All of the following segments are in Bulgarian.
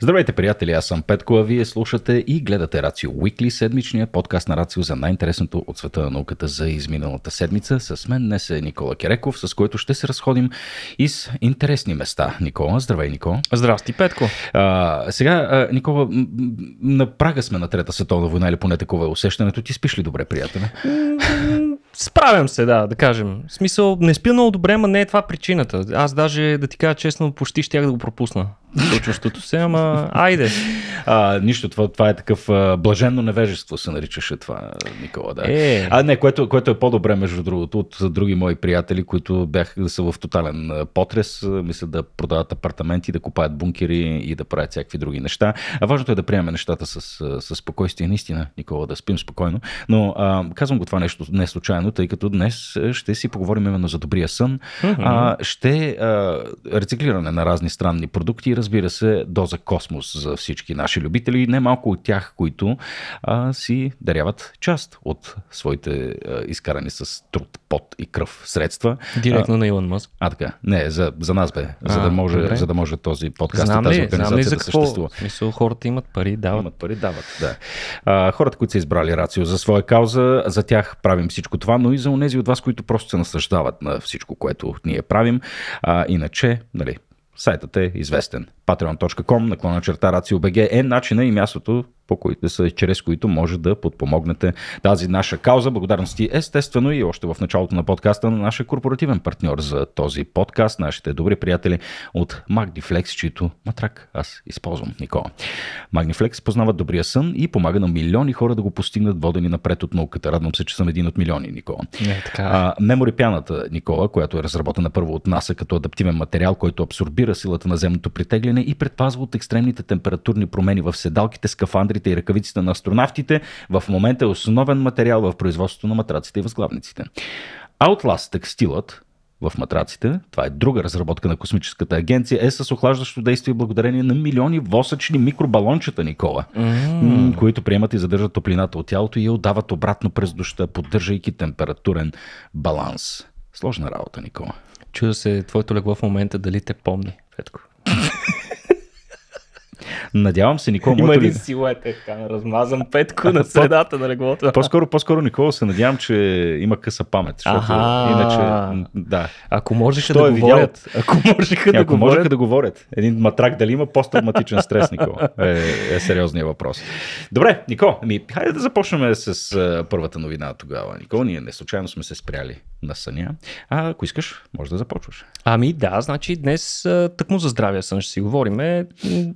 Здравейте, приятели! Аз съм Петко, а вие слушате и гледате Рацио Уикли, седмичния подкаст на Рацио за най-интересното от света на науката за изминалата седмица. С мен днес е Никола Кереков, с който ще се разходим из интересни места. Никола, здравей, Никола! Здрасти, Петко! А, сега, а, Никола, на прага сме на Трета световна война или поне такова е усещането. Ти спиш ли добре, приятеле? Справям се, да, да кажем. В смисъл, не спя много добре, но не е това причината. Аз даже, да ти кажа честно, почти щях да го пропусна случващото се, ама айде. А, нищо, това, това е такъв а, блаженно невежество се наричаше това, Никола. Да. Е. А не, което, което е по-добре, между другото, от други мои приятели, които бях, са в тотален потрес, мислят да продават апартаменти, да купаят бункери и да правят всякакви други неща. А важното е да приемем нещата с, с спокойствие, наистина, Никола, да спим спокойно. Но а, казвам го това нещо не случайно, тъй като днес ще си поговорим именно за добрия сън. Mm-hmm. А, ще а, рециклиране на разни странни продукти и разбира се, доза космос за всички наши любители и немалко от тях, които а, си даряват част от своите а, изкарани с труд, пот и кръв средства. Директно а, на Илон Мъск. А, така. Не, за, за нас бе, а, за, да може, добре. за да може този подкаст, знам и тази организация знам ли за да какво? съществува. Смисъл, хората имат пари, дават. Имат пари, дават, да. А, хората, които са избрали рацио за своя кауза, за тях правим всичко това, но и за онези от вас, които просто се наслаждават на всичко, което ние правим. А, иначе, нали, Сайтът е известен. patreon.com наклона черта RACIOBG е начина и мястото, по които са, чрез които може да подпомогнете тази наша кауза. Благодарности естествено и още в началото на подкаста на нашия корпоративен партньор за този подкаст, нашите добри приятели от Magniflex, чието матрак аз използвам, Никола. Magniflex познава добрия сън и помага на милиони хора да го постигнат водени напред от науката. Радвам се, че съм един от милиони, Никола. Не, така. Е. А, мемори пяната, Никола, която е разработена първо от НАСА като адаптивен материал, който абсорбира стабилизира силата на земното притегляне и предпазва от екстремните температурни промени в седалките, скафандрите и ръкавиците на астронавтите. В момента е основен материал в производството на матраците и възглавниците. Outlast текстилът, в матраците, това е друга разработка на космическата агенция, е с охлаждащо действие благодарение на милиони восъчни микробалончета, Никола, mm. които приемат и задържат топлината от тялото и я отдават обратно през дощта, поддържайки температурен баланс. Сложна работа, Никола. Чудо се твоето легло в момента дали те помни, Петко. Надявам се, Никола. Има един силует е така, размазан петко на средата на леглото. По-скоро, по-скоро, Никола, се надявам, че има къса памет. Защото иначе, да. Ако можеше да е говорят. Ако можеха да, ако да говорят. Един матрак дали има посттравматичен стрес, Никола? Е, е сериозният въпрос. Добре, Нико, ми, хайде да започнем с а, първата новина тогава. Нико, ние не случайно сме се спряли на съня. А ако искаш, може да започваш. Ами да, значи днес тъкмо за здравия сън ще си говорим.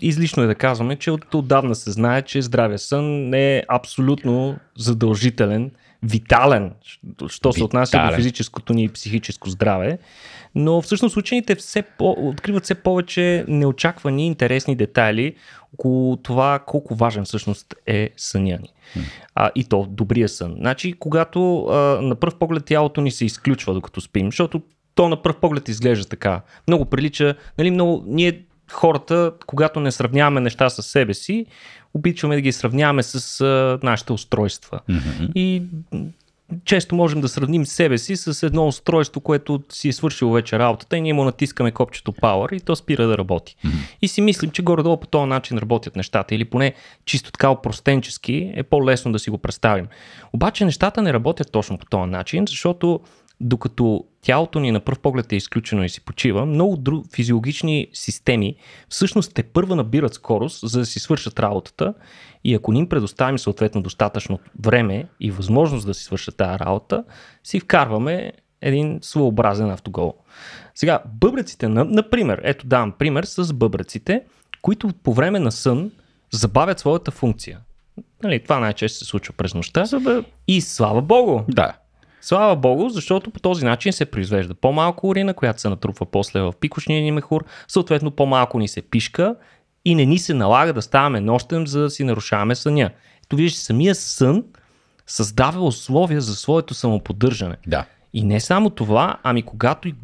Излишно е да казваме, че от, отдавна се знае, че здравия сън е абсолютно задължителен, витален, що се отнася до физическото ни и психическо здраве. Но всъщност учените все по- откриват все повече неочаквани интересни детайли около това колко важен всъщност е съня ни. А, и то добрия сън. Значи, когато а, на пръв поглед тялото ни се изключва докато спим, защото то на пръв поглед изглежда така. Много прилича, нали, много, ние хората, когато не сравняваме неща с себе си, обичаме да ги сравняваме с а, нашите устройства. Mm-hmm. И често можем да сравним себе си с едно устройство, което си е свършило вече работата и ние му натискаме копчето Power и то спира да работи. Mm-hmm. И си мислим, че горе-долу по този начин работят нещата или поне чисто така простенчески е по-лесно да си го представим. Обаче нещата не работят точно по този начин, защото докато тялото ни на пръв поглед е изключено и си почива, много друг, физиологични системи всъщност те първа набират скорост, за да си свършат работата и ако ни предоставим съответно достатъчно време и възможност да си свършат тази работа, си вкарваме един своеобразен автогол. Сега, бъбреците, например, ето давам пример с бъбреците, които по време на сън забавят своята функция. Нали, това най-често се случва през нощта. За И слава богу! Да. Слава богу, защото по този начин се произвежда по-малко урина, която се натрупва после в пикошния ни мехур, съответно по-малко ни се пишка и не ни се налага да ставаме нощем, за да си нарушаваме съня. Ето виж, самия сън създава условия за своето самоподдържане. Да. И не само това, ами когато и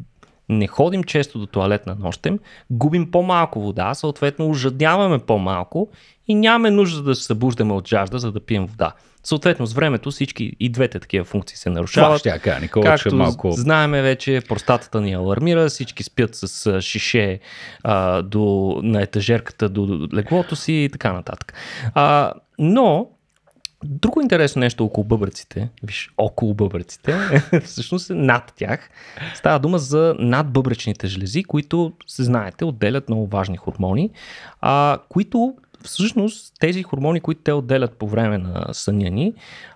не ходим често до туалет на нощем, губим по-малко вода, съответно ожадняваме по-малко и нямаме нужда да се събуждаме от жажда, за да пием вода. Съответно, с времето всички и двете такива функции се нарушават. Това ще кажа, Както че малко... знаеме вече, простатата ни алармира, всички спят с шише а, до, на етажерката до, до леглото си и така нататък. А, но Друго интересно нещо около бъбреците, виж, около бъбреците, всъщност над тях. Става дума за надбъбречните жлези, които, се знаете, отделят много важни хормони, а, които всъщност тези хормони, които те отделят по време на съня ни,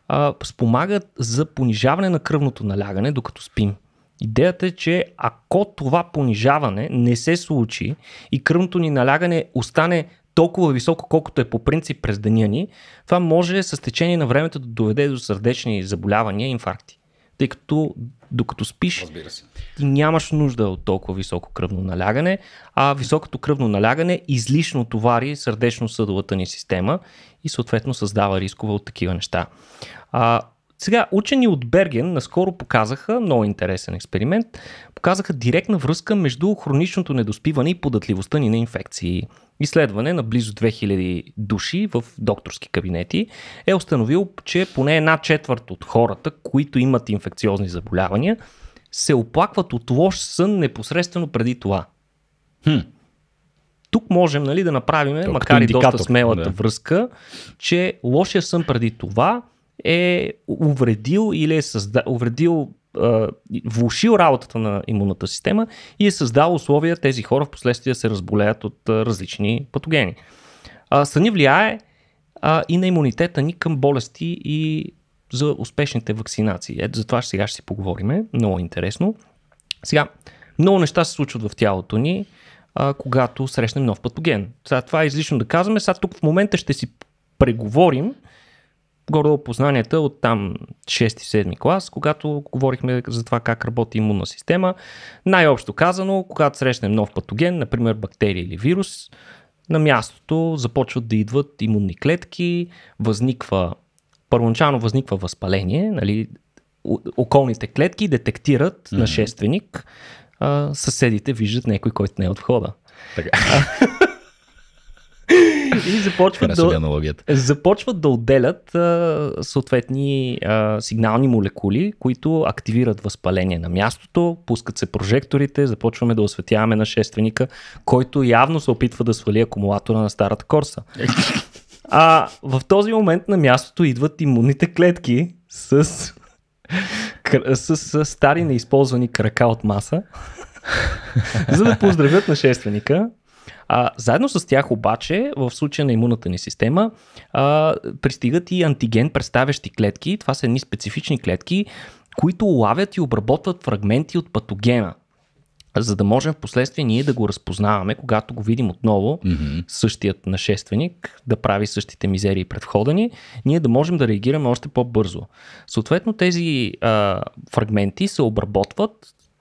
а, спомагат за понижаване на кръвното налягане, докато спим. Идеята е, че ако това понижаване не се случи и кръвното ни налягане остане толкова високо, колкото е по принцип през деня ни, това може с течение на времето да доведе до сърдечни заболявания и инфаркти. Тъй като докато спиш, се ти нямаш нужда от толкова високо кръвно налягане, а високото кръвно налягане излишно товари сърдечно-съдовата ни система и съответно създава рискове от такива неща. А, сега, учени от Берген наскоро показаха много интересен експеримент. Показаха директна връзка между хроничното недоспиване и податливостта ни на инфекции. Изследване на близо 2000 души в докторски кабинети е установил, че поне една четвърт от хората, които имат инфекциозни заболявания, се оплакват от лош сън непосредствено преди това. Хм. Тук можем нали, да направим, Тук е макар и доста смелата да. връзка, че лошия сън преди това е увредил или е създа... увредил влушил работата на имунната система и е създал условия тези хора в последствие да се разболеят от различни патогени. Съни влияе е, и на имунитета ни към болести и за успешните вакцинации. Ето за това сега ще си поговорим. Много интересно. Сега, много неща се случват в тялото ни, а, когато срещнем нов патоген. Сега, това е излишно да казваме. Сега тук в момента ще си преговорим горе познанията от там 6-7 клас, когато говорихме за това как работи имунна система. Най-общо казано, когато срещнем нов патоген, например бактерия или вирус, на мястото започват да идват имунни клетки, възниква първоначално възниква възпаление, нали, околните клетки детектират mm-hmm. нашественик, а, съседите виждат някой, който не е от входа. Така. И започват да, започват да отделят а, съответни а, сигнални молекули, които активират възпаление на мястото, пускат се прожекторите, започваме да осветяваме нашественика, който явно се опитва да свали акумулатора на старата корса. А в този момент на мястото идват имунните клетки с, с, с стари неизползвани крака от маса, за да поздравят нашественика. А, заедно с тях обаче, в случая на имунната ни система, а, пристигат и антиген представящи клетки. Това са едни специфични клетки, които лавят и обработват фрагменти от патогена за да можем в последствие ние да го разпознаваме, когато го видим отново, mm-hmm. същият нашественик да прави същите мизерии пред входа ни, ние да можем да реагираме още по-бързо. Съответно, тези а, фрагменти се обработват,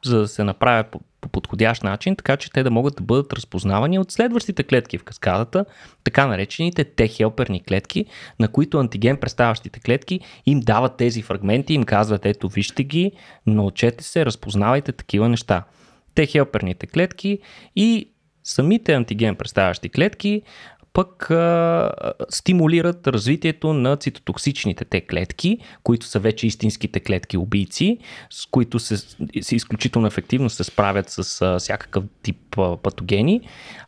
за да се направят по, по подходящ начин, така че те да могат да бъдат разпознавани от следващите клетки в каскадата, така наречените Т-хелперни клетки, на които антиген представящите клетки им дават тези фрагменти, им казват ето вижте ги, научете се, разпознавайте такива неща. Т-хелперните клетки и самите антиген представящи клетки пък а, стимулират развитието на цитотоксичните те клетки, които са вече истинските клетки убийци, с които се, се изключително ефективно се справят с а, всякакъв тип а, патогени.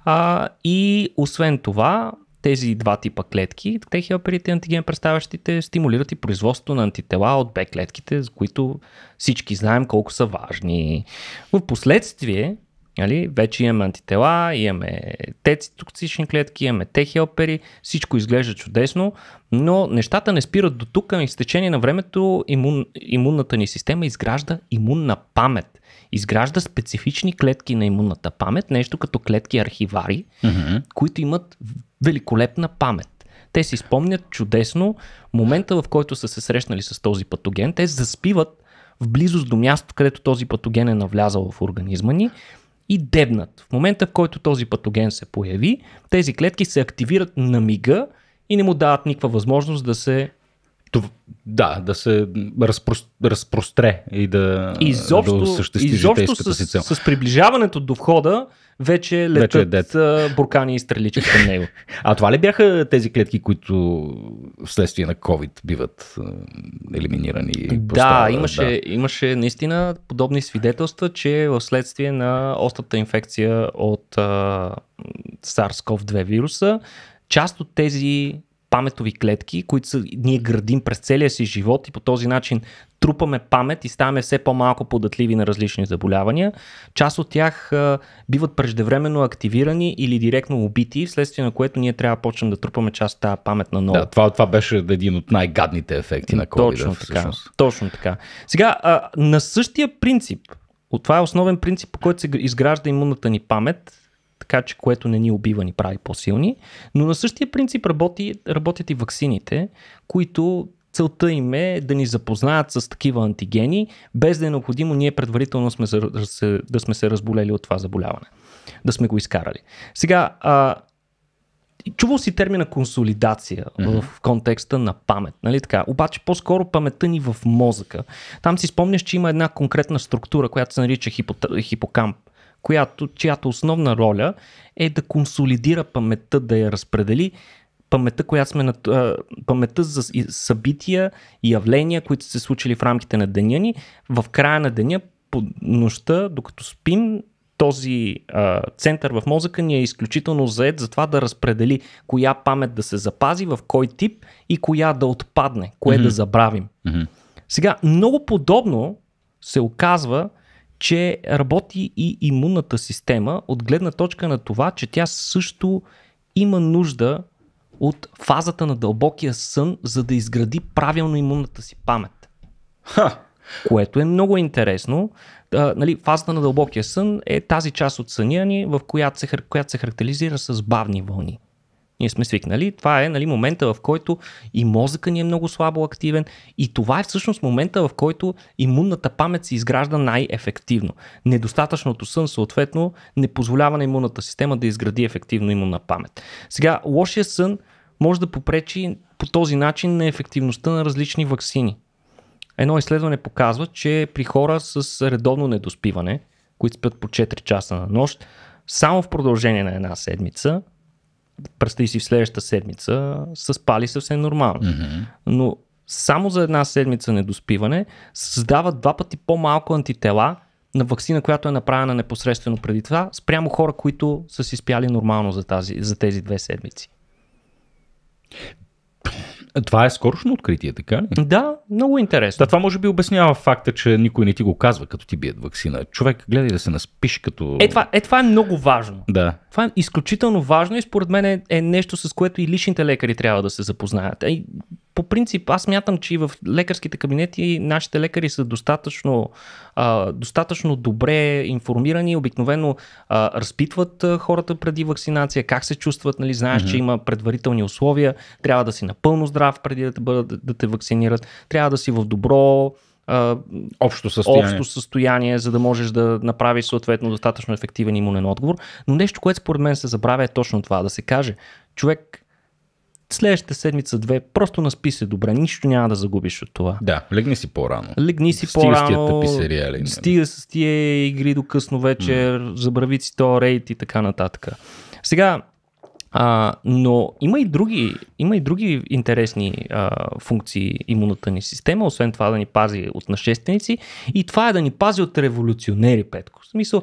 А, и освен това, тези два типа клетки, те хелперите и антиген представящите, стимулират и производството на антитела от Б клетките, за които всички знаем колко са важни. В последствие, Нали? Вече имаме антитела, имаме тецитоксични клетки, имаме Т-хелпери, всичко изглежда чудесно, но нещата не спират до тук, ами с течение на времето имун, имунната ни система изгражда имунна памет изгражда специфични клетки на имунната памет, нещо като клетки архивари, mm-hmm. които имат великолепна памет. Те си спомнят чудесно момента, в който са се срещнали с този патоген. Те заспиват в близост до място, където този патоген е навлязал в организма ни и дебнат. В момента, в който този патоген се появи, тези клетки се активират на мига и не му дават никаква възможност да се това, да, да се разпро, разпростре и да, изобщо, да осъществи изобщо с, си цел. с приближаването до входа вече летят вече е буркани и стрелички към него. а това ли бяха тези клетки, които вследствие на COVID биват елиминирани? Да, имаше, да, имаше наистина подобни свидетелства, че вследствие на острата инфекция от uh, SARS-CoV-2 вируса, част от тези паметови клетки, които са, ние градим през целия си живот и по този начин трупаме памет и ставаме все по-малко податливи на различни заболявания. Част от тях а, биват преждевременно активирани или директно убити, вследствие на което ние трябва да почнем да трупаме част от тази памет на ново. Да, това, това беше един от най-гадните ефекти на COVID. Точно така. Точно така. Сега, а, на същия принцип, от това е основен принцип, по който се изгражда имунната ни памет, така че което не ни убива ни прави по-силни. Но на същия принцип работи, работят и ваксините, които целта им е да ни запознаят с такива антигени, без да е необходимо ние предварително сме се, да сме се разболели от това заболяване. Да сме го изкарали. Сега, а, чувал си термина консолидация mm-hmm. в контекста на памет, нали така? Обаче по-скоро паметта ни в мозъка. Там си спомняш, че има една конкретна структура, която се нарича хипота, хипокамп която, чиято основна роля е да консолидира паметта, да я разпредели, паметта, която сме на, паметта за събития и явления, които са се случили в рамките на деня ни. В края на деня, по нощта, докато спим, този а, център в мозъка ни е изключително заед за това да разпредели коя памет да се запази, в кой тип и коя да отпадне, кое mm-hmm. да забравим. Mm-hmm. Сега, много подобно се оказва че работи и имунната система от гледна точка на това, че тя също има нужда от фазата на дълбокия сън, за да изгради правилно имунната си памет. Ха! Което е много интересно. А, нали, фазата на дълбокия сън е тази част от съня ни, в която се, която се характеризира с бавни вълни ние сме свикнали. Това е нали, момента, в който и мозъка ни е много слабо активен и това е всъщност момента, в който имунната памет се изгражда най-ефективно. Недостатъчното сън, съответно, не позволява на имунната система да изгради ефективно имунна памет. Сега, лошия сън може да попречи по този начин на ефективността на различни вакцини. Едно изследване показва, че при хора с редовно недоспиване, които спят по 4 часа на нощ, само в продължение на една седмица, представи си в следващата седмица, са спали съвсем нормално. Mm-hmm. Но само за една седмица недоспиване създават два пъти по-малко антитела на вакцина, която е направена непосредствено преди това, спрямо хора, които са си спяли нормално за, тази, за тези две седмици. Това е скорошно откритие, така ли? Да, много интересно. Да, това може би обяснява факта, че никой не ти го казва, като ти бият вакцина. Човек, гледай да се наспиш като... Е, това, е, това е много важно. Да. Това е изключително важно и според мен е, е нещо, с което и личните лекари трябва да се запознаят. Е, по принцип, аз мятам, че и в лекарските кабинети нашите лекари са достатъчно, а, достатъчно добре информирани, обикновено а, разпитват а, хората преди вакцинация, как се чувстват, нали, знаеш, mm-hmm. че има предварителни условия, трябва да си напълно здрав преди да те, бъдат, да те вакцинират, трябва да си в добро а, общо, състояние. общо състояние, за да можеш да направиш съответно достатъчно ефективен имунен отговор. Но нещо, което според мен се забравя е точно това, да се каже, човек следващата седмица, две, просто наспи се добре, нищо няма да загубиш от това. Да, легни си по-рано. Легни си стига по-рано. С сериали, нали? стига с тия игри до късно вечер, mm. забрави си то рейд и така нататък. Сега, а, но има и други, има и други интересни а, функции имунната ни система, освен това да ни пази от нашественици и това е да ни пази от революционери, Петко. В смисъл,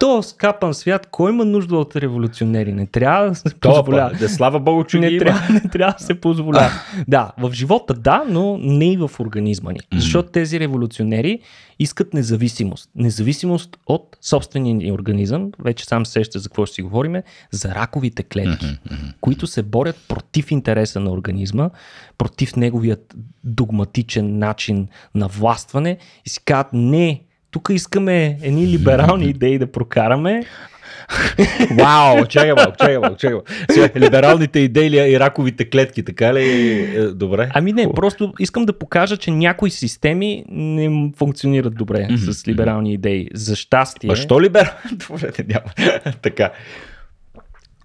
то скапан свят, кой има нужда от революционери? Не трябва да се позволя. Да, слава Богу, че не, има. Трябва, не трябва да се позволя. да, в живота да, но не и в организма ни. Защото тези революционери искат независимост. Независимост от собствения ни организъм, вече сам сеща за какво ще си говориме, за раковите клетки клетки, mm-hmm, mm-hmm. които се борят против интереса на организма, против неговият догматичен начин на властване и си казват не, тук искаме едни либерални идеи да прокараме. Вау, чакай малко, чакай малко, чакай малко. Сега, либералните идеи и раковите клетки, така ли? Е, добре. Ами не, просто искам да покажа, че някои системи не функционират добре mm-hmm. с либерални идеи. За щастие. А що либерал? Добре, няма. така.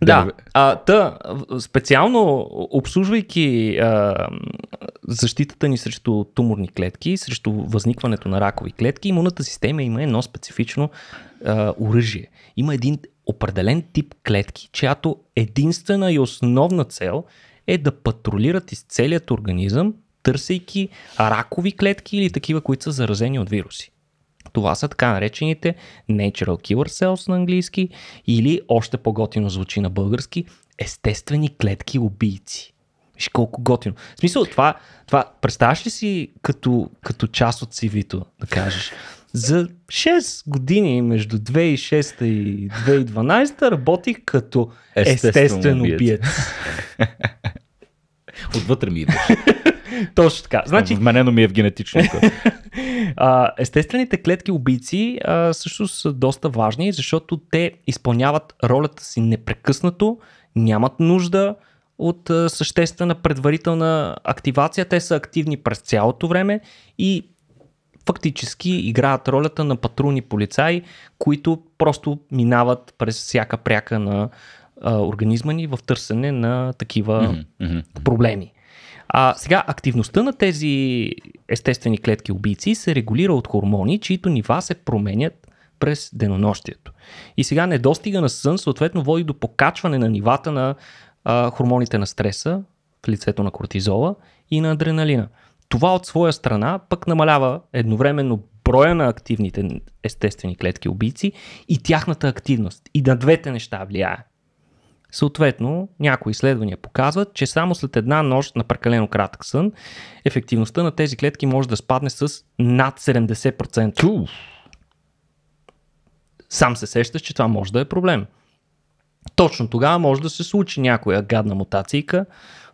Да, а, та, специално обслужвайки а, защитата ни срещу туморни клетки, срещу възникването на ракови клетки, имунната система има едно специфично а, оръжие. Има един определен тип клетки, чиято единствена и основна цел е да патрулират из целият организъм, търсейки ракови клетки или такива, които са заразени от вируси. Това са така наречените natural killer cells на английски или още по-готино звучи на български естествени клетки убийци. Виж колко готино. В смисъл, това, това представяш ли си като, като част от CV-то, да кажеш? За 6 години между 2006 и 2012 работих като естествен, естествен убиец. Отвътре ми идваш. Точно така. Значи... Вменено ми е в генетично. Естествените клетки убийци а, също са доста важни, защото те изпълняват ролята си непрекъснато, нямат нужда от съществена предварителна активация. Те са активни през цялото време и фактически играят ролята на патрулни полицаи, които просто минават през всяка пряка на а, организма ни в търсене на такива mm-hmm. проблеми. А, сега, активността на тези естествени клетки убийци се регулира от хормони, чието нива се променят през денонощието. И сега недостига на сън съответно води до покачване на нивата на а, хормоните на стреса в лицето на кортизола и на адреналина. Това от своя страна пък намалява едновременно броя на активните естествени клетки убийци и тяхната активност. И на двете неща влияе. Съответно, някои изследвания показват, че само след една нощ на прекалено кратък сън, ефективността на тези клетки може да спадне с над 70%. Уф. Сам се сещаш, че това може да е проблем. Точно тогава може да се случи някоя гадна мутацийка,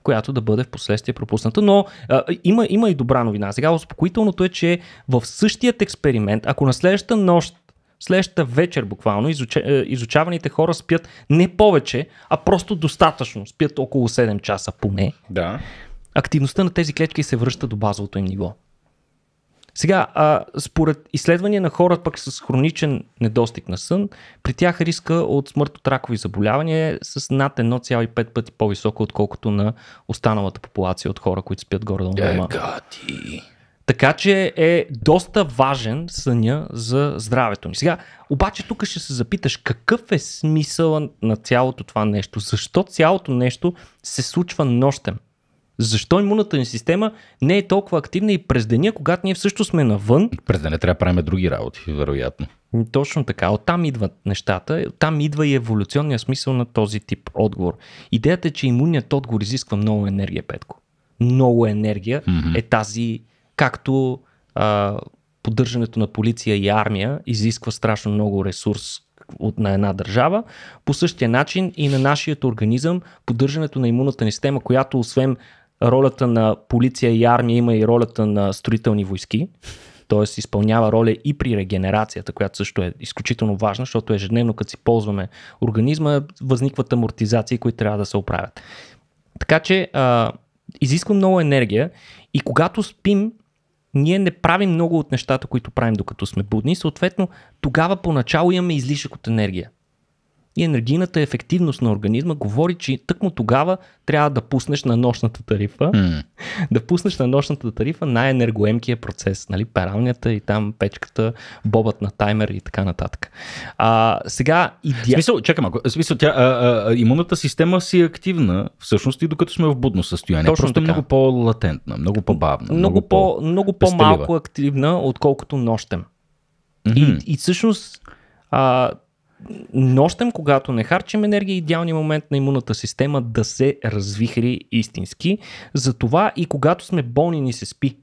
която да бъде в последствие пропусната. Но а, има, има и добра новина. Сега успокоителното е, че в същият експеримент, ако на следващата нощ Следващата вечер буквално е, изучаваните хора спят не повече, а просто достатъчно. Спят около 7 часа поне. Да. Активността на тези клетки се връща до базовото им ниво. Сега, а, според изследвания на хора пък с хроничен недостиг на сън, при тях риска от смърт от ракови заболявания е с над 1,5 пъти по-високо, отколкото на останалата популация от хора, които спят горе-долу дома. Е, така че е доста важен съня за здравето ни. Сега, обаче тук ще се запиташ какъв е смисъл на цялото това нещо? Защо цялото нещо се случва нощем? Защо имунната ни система не е толкова активна и през деня, когато ние всъщност сме навън? През деня трябва да правим други работи, вероятно. Точно така. Оттам идват нещата, оттам идва и еволюционния смисъл на този тип отговор. Идеята е, че имунният отговор изисква много енергия, Петко. Много енергия mm-hmm. е тази както а, поддържането на полиция и армия изисква страшно много ресурс от, на една държава. По същия начин и на нашия организъм поддържането на имунната ни система, която освен ролята на полиция и армия има и ролята на строителни войски, т.е. изпълнява роля и при регенерацията, която също е изключително важна, защото ежедневно като си ползваме организма, възникват амортизации, които трябва да се оправят. Така че а, изисква много енергия и когато спим, ние не правим много от нещата, които правим докато сме будни. Съответно, тогава поначало имаме излишък от енергия и енергийната ефективност на организма говори, че тъкмо тогава трябва да пуснеш на нощната тарифа, mm. да пуснеш на нощната тарифа най-енергоемкия процес, нали, пералнята и там печката, бобът на таймер и така нататък. А, сега идея... Смисъл, чакай малко, смисъл, тя, а, а, а, имунната система си е активна всъщност и докато сме в будно състояние. Точно Просто е така. много по-латентна, много по-бавна. Много, много, по, много по-малко активна, отколкото нощем. Mm-hmm. И, и всъщност а, нощем, когато не харчим енергия, идеалният момент на имунната система да се развихри истински. Затова и когато сме болни ни се спи.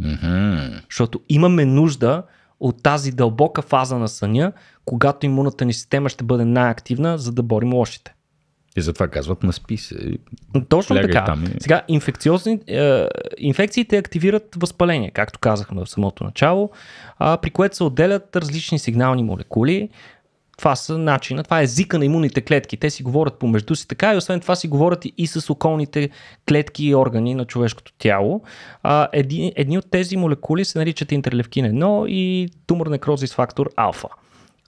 Mm-hmm. Защото имаме нужда от тази дълбока фаза на съня, когато имунната ни система ще бъде най-активна, за да борим лошите. И затова казват на спи се. Точно Лягай така. Там и... Сега, е, инфекциите активират възпаление, както казахме в самото начало, а, при което се отделят различни сигнални молекули, това са начина, това е езика на имунните клетки. Те си говорят помежду си така и освен това си говорят и с околните клетки и органи на човешкото тяло. А, едни, едни от тези молекули се наричат интерлевкин 1 и тумор некрозис фактор алфа.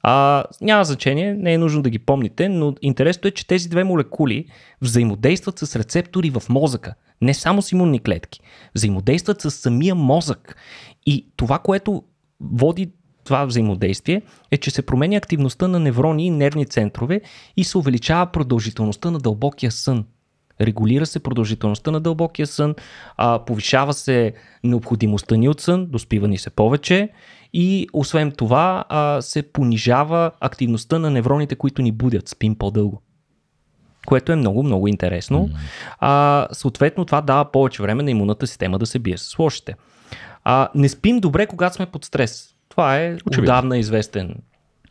А, няма значение, не е нужно да ги помните, но интересното е, че тези две молекули взаимодействат с рецептори в мозъка, не само с имунни клетки. Взаимодействат с самия мозък. И това, което води това взаимодействие е, че се променя активността на неврони и нервни центрове и се увеличава продължителността на дълбокия сън. Регулира се продължителността на дълбокия сън, а, повишава се необходимостта ни от сън, доспива ни се повече и освен това а, се понижава активността на невроните, които ни будят. Спим по-дълго което е много, много интересно. Mm. А, съответно, това дава повече време на имунната система да се бие с лошите. А, не спим добре, когато сме под стрес. Това е Очевидно. отдавна известен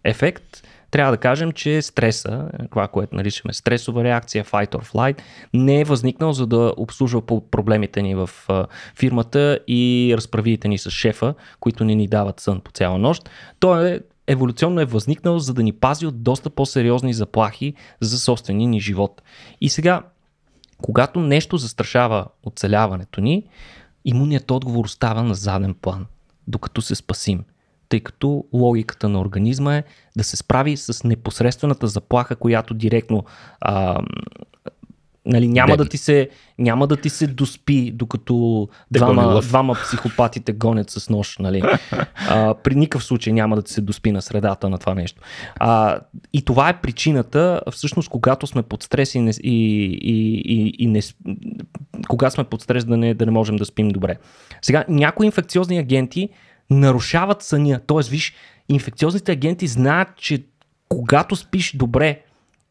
ефект. Трябва да кажем, че стреса, това, което наричаме стресова реакция, fight or flight, не е възникнал за да обслужва проблемите ни в фирмата и разправиите ни с шефа, които не ни дават сън по цяла нощ. Той е еволюционно е възникнал, за да ни пази от доста по-сериозни заплахи за собствения ни живот. И сега, когато нещо застрашава оцеляването ни, имунният отговор остава на заден план, докато се спасим тъй като логиката на организма е да се справи с непосредствената заплаха, която директно а, Нали, няма, да ти се, няма да ти се доспи, докато двама, двама психопатите гонят с нож. Нали. А, при никакъв случай няма да ти се доспи на средата на това нещо. А, и това е причината, всъщност, когато сме под стрес и не, и, и, и, и не, кога сме под стрес да не, да не можем да спим добре. Сега, някои инфекциозни агенти нарушават съня. Тоест, виж, инфекциозните агенти знаят, че когато спиш добре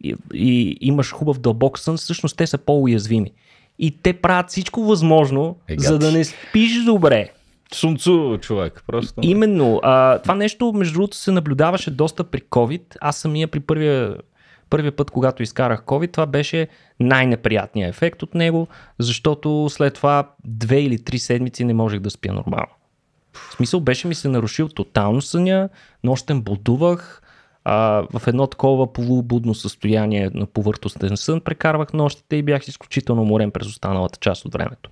и, и имаш хубав дълбок сън, всъщност те са по-уязвими. И те правят всичко възможно, Егат. за да не спиш добре. Сунцу, човек, просто. Именно. А, това нещо, между другото, се наблюдаваше доста при COVID. Аз самия при първия, първия път, когато изкарах COVID, това беше най-неприятният ефект от него, защото след това две или три седмици не можех да спя нормално. В смисъл беше ми се нарушил тотално съня, нощен бодувах, а, в едно такова полубудно състояние на повърхностен сън прекарвах нощите и бях изключително морен през останалата част от времето.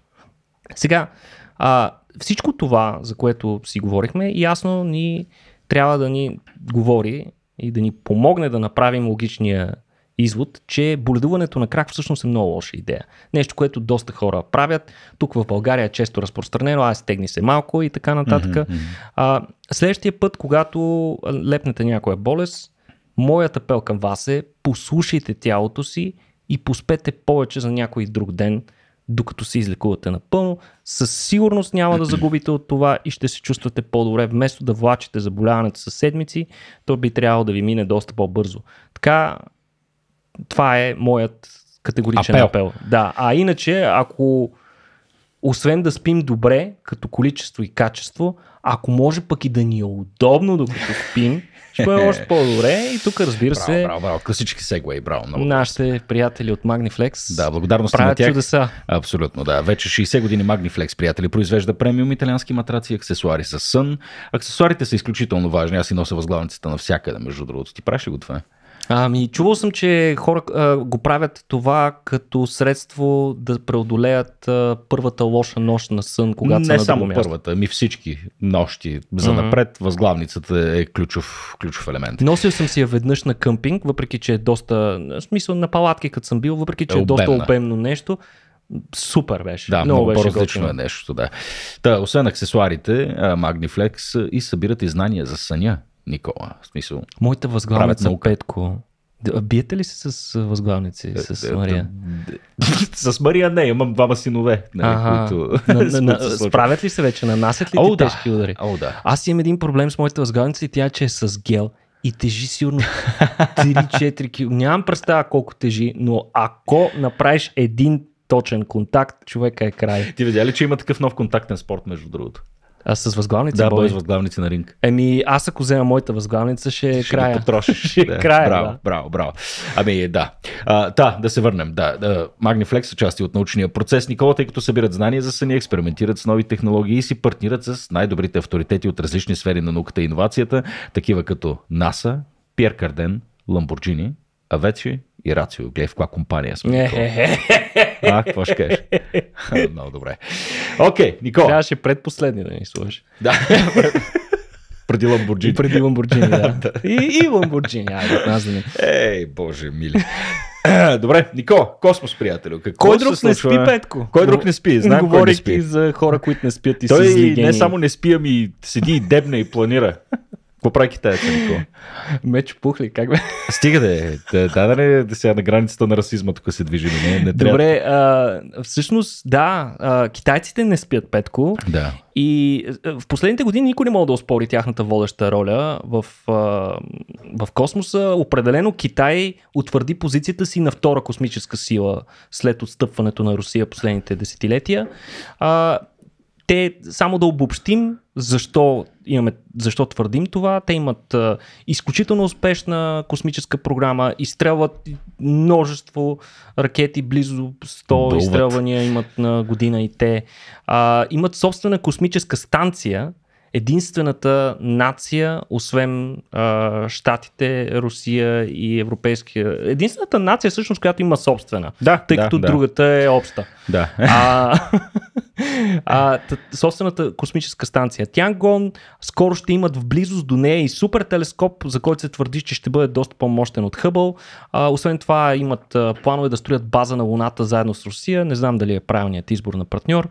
Сега, а, всичко това, за което си говорихме, ясно ни трябва да ни говори и да ни помогне да направим логичния извод, че боледуването на крак всъщност е много лоша идея. Нещо, което доста хора правят. Тук в България е често разпространено, аз стегни се малко и така нататък. Mm-hmm. А, следващия път, когато лепнете някоя болест, моят апел към вас е послушайте тялото си и поспете повече за някой друг ден, докато се излекувате напълно. Със сигурност няма да загубите от това и ще се чувствате по-добре. Вместо да влачите заболяването със седмици, то би трябвало да ви мине доста по-бързо. Така това е моят категоричен апел. апел. Да, а иначе, ако освен да спим добре, като количество и качество, ако може пък и да ни е удобно докато спим, ще бъде още по-добре. И тук, разбира се. Браво, браво, класически сегвей, браво. Много нашите приятели от Magniflex. Да, благодарност на тях. чудеса. Абсолютно, да. Вече 60 години Magniflex, приятели, произвежда премиум италиански матраци и аксесуари с сън. Аксесуарите са изключително важни. Аз си нося възглавницата навсякъде, между другото. Ти правиш ли го това? Ами, чувал съм, че хора а, го правят това като средство да преодолеят а, първата лоша нощ на сън, когато Не са на само място. първата, ми всички нощи. За напред mm-hmm. възглавницата е ключов, ключов елемент. Носил съм си я веднъж на къмпинг, въпреки че е доста, в смисъл на палатки като съм бил, въпреки че е, е доста обемно нещо. Супер беше. Да, много, много различно е нещо, да. Та, освен аксесуарите, Magniflex и събирате знания за съня. Никола. В смисъл, Моята възглавница Петко. Биете ли се с възглавници, е, с е, Мария? с Мария не, имам двама синове, нали, които... На, на, на, справят ли се вече, нанасят ли О, да. тежки удари? О, да. Аз имам един проблем с моите възглавници, и тя е, че е с гел и тежи сигурно 3-4 кг. Нямам представа колко тежи, но ако направиш един точен контакт, човека е край. Ти видя ли, че има такъв нов контактен спорт, между другото? А с възглавници. Да, бой с възглавници на ринг. Еми, аз ако взема моята възглавница, ще ще края. Потрошиш. ще да. края. Браво, да. браво, браво. Ами, да. А, да, да се върнем. Да, да. са части от научния процес. Никола, тъй като събират знания за съни, експериментират с нови технологии и си партнират с най-добрите авторитети от различни сфери на науката и иновацията, такива като НАСА, Пьер Карден, Ламборджини, а вече и Рацио. Гледай в коя компания сме. Е. а, какво ще кажеш? Много добре. Окей, okay, Никола. Трябваше предпоследни да ни слушаш. Да. Преди Ламбурджини. Преди Ламбурджини, да. и, и Ламбурджини, айде, от нас да не. Ей, боже мили. Добре, Нико, космос, приятелю. Какво Кой друг не спи, Петко? Кой друг не спи? Знаем Говори кой не спи. за хора, които не спят и Той са Той не само не спи, ами седи и дебне и планира. Какво прави китаеца, Никола? Меч пухли, как бе? Стига да е. да Да, да нали, не, да сега на границата на расизма тук се движи. Не, нали? не трябва. Добре, а, всъщност, да, а, китайците не спят петко. Да. И а, в последните години никой не може да оспори тяхната водеща роля в, а, в космоса. Определено Китай утвърди позицията си на втора космическа сила след отстъпването на Русия последните десетилетия. А, те, само да обобщим, защо, имаме, защо твърдим това? Те имат а, изключително успешна космическа програма, изстрелват множество ракети, близо 100 Бълват. изстрелвания имат на година и те. А, имат собствена космическа станция, единствената нация, освен а, Штатите, Русия и Европейския. Единствената нация, всъщност, която има собствена. Да, тъй да, като да. другата е обща. Да. А, а, тът, собствената космическа станция Тянгон скоро ще имат в близост до нея и супер телескоп, за който се твърди, че ще бъде доста по-мощен от Хъбъл. А, освен това имат а, планове да строят база на Луната заедно с Русия. Не знам дали е правилният избор на партньор.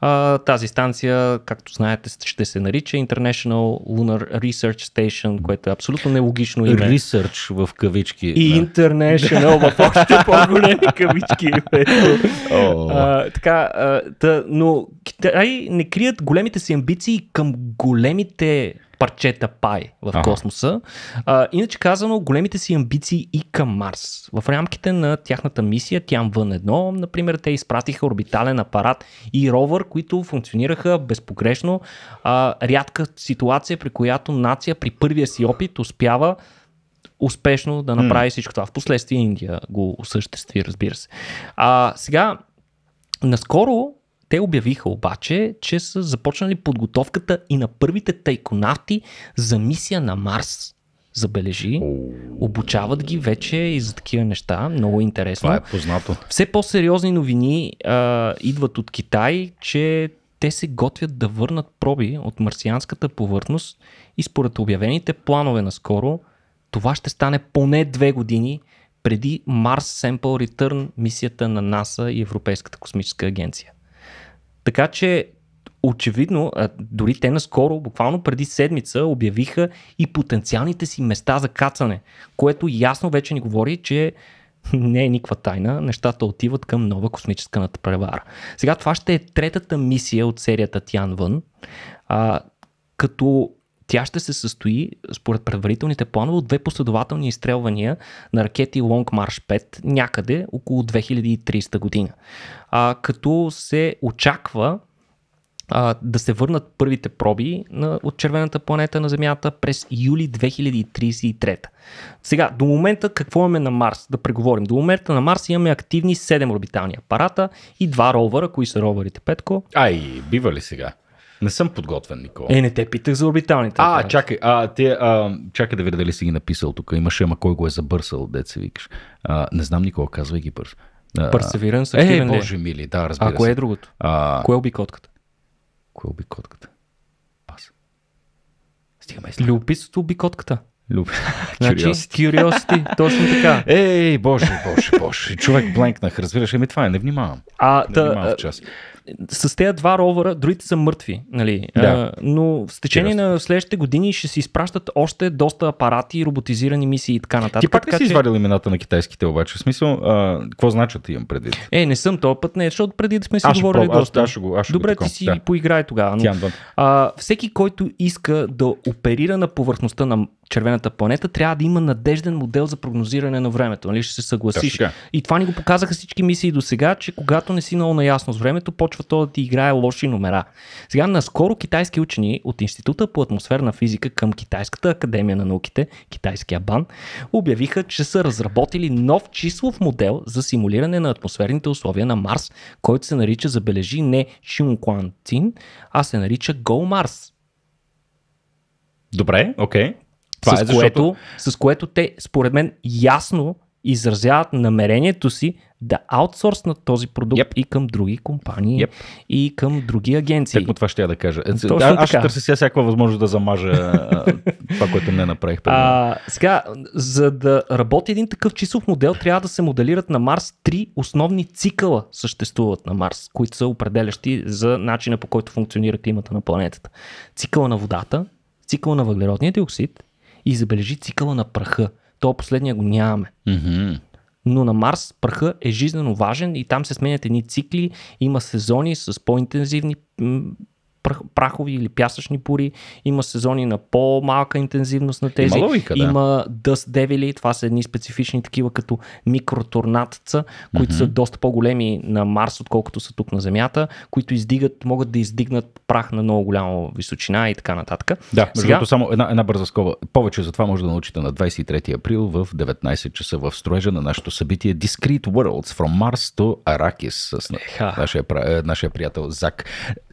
А, тази станция, както знаете, ще се нарича International Lunar Research Station, което е абсолютно нелогично име. Research в кавички. И да. в още по-големи кавички. Oh. А, така, а, та, но Китай не крият големите си амбиции към големите парчета пай в ага. космоса. А, иначе казано, големите си амбиции и към Марс. В рамките на тяхната мисия Тям Вън 1, например, те изпратиха орбитален апарат и ровър, които функционираха безпогрешно. А, рядка ситуация, при която нация при първия си опит успява успешно да направи mm. всичко това. Впоследствие Индия го осъществи, разбира се. А, сега, Наскоро те обявиха обаче, че са започнали подготовката и на първите тайконавти за мисия на Марс. Забележи, обучават ги вече и за такива неща. Много е интересно. Това е познато. Все по-сериозни новини а, идват от Китай, че те се готвят да върнат проби от марсианската повърхност и според обявените планове наскоро, това ще стане поне две години преди Mars Sample Return мисията на НАСА и Европейската космическа агенция. Така че очевидно, дори те наскоро, буквално преди седмица, обявиха и потенциалните си места за кацане, което ясно вече ни говори, че не е никаква тайна, нещата отиват към нова космическа надпревара. Сега това ще е третата мисия от серията Тян Вън, като тя ще се състои, според предварителните планове, от две последователни изстрелвания на ракети Long March 5 някъде около 2300 година. А, като се очаква а, да се върнат първите проби на, от червената планета на Земята през юли 2033. Сега, до момента какво имаме на Марс? Да преговорим. До момента на Марс имаме активни 7 орбитални апарата и 2 ровъра. Кои са ровърите, Петко? Ай, бива ли сега? Не съм подготвен, Никола. Е, не те питах за орбиталните. А, чакай, а, те, а, чакай да видя дали си ги написал тук. Имаше, ама кой го е забърсал, деца викаш. А, не знам, Никола, казвай ги бързо. Персевиран са е, е, боже ли? мили, да, разбира А се. кое е другото? А... Кое е обикотката? Кое е обикотката? Пас. Стигаме с Любопитството обикотката. Люб... Значи, curiosity, точно така. Ей, боже, боже, боже. Човек бленкнах, разбираш, еми това е, не внимавам. А, не та, внимавам в час с тези два ровера, другите са мъртви, нали? Да. А, но с течение Интересно. на следващите години ще се изпращат още доста апарати, роботизирани мисии и така нататък. Ти пак не си че... извадил имената на китайските обаче, в смисъл, а, какво значат имам предвид? Е, не съм този път, не, защото преди да сме си аз говорили проб, доста. Аз, аз, го, аз Добре, ти си да. поиграй тогава. Но, Тяндон. а, всеки, който иска да оперира на повърхността на червената планета, трябва да има надежден модел за прогнозиране на времето, нали? Ще се съгласиш. Да, И това ни го показаха всички мисии до сега, че когато не си много наясно с времето, почва започва то да ти играе лоши номера. Сега наскоро китайски учени от Института по атмосферна физика към Китайската академия на науките, китайския бан, обявиха, че са разработили нов числов модел за симулиране на атмосферните условия на Марс, който се нарича, забележи, не Цин, а се нарича Go Марс. Добре, окей. Okay. Това е с, е защото... което, с което те, според мен, ясно изразяват намерението си да аутсорснат този продукт yep. и към други компании yep. и към други агенции. Тъкмо това ще я да кажа. Е, Точно да, аз ще търся сега всяка възможност да замажа това, което не направих. А, сега, за да работи един такъв числов модел, трябва да се моделират на Марс три основни цикъла съществуват на Марс, които са определящи за начина по който функционира климата на планетата. Цикъла на водата, цикъла на въглеродния диоксид и забележи цикъла на праха. То последния го нямаме. Mm-hmm но на Марс пръха е жизненно важен и там се сменят едни цикли, има сезони с по-интензивни прахови или пясъчни бури, има сезони на по-малка интензивност на тези. Има, логика, да. има Dust Devil, това са едни специфични такива като микроторнатца, които mm-hmm. са доста по-големи на Марс, отколкото са тук на Земята, които издигат, могат да издигнат прах на много голяма височина и така нататък. Да, между Сега... само една, една бърза скоба. Повече за това може да научите на 23 април в 19 часа в строежа на нашето събитие Discrete Worlds From Mars to Arrakis с нашия, е, нашия приятел Зак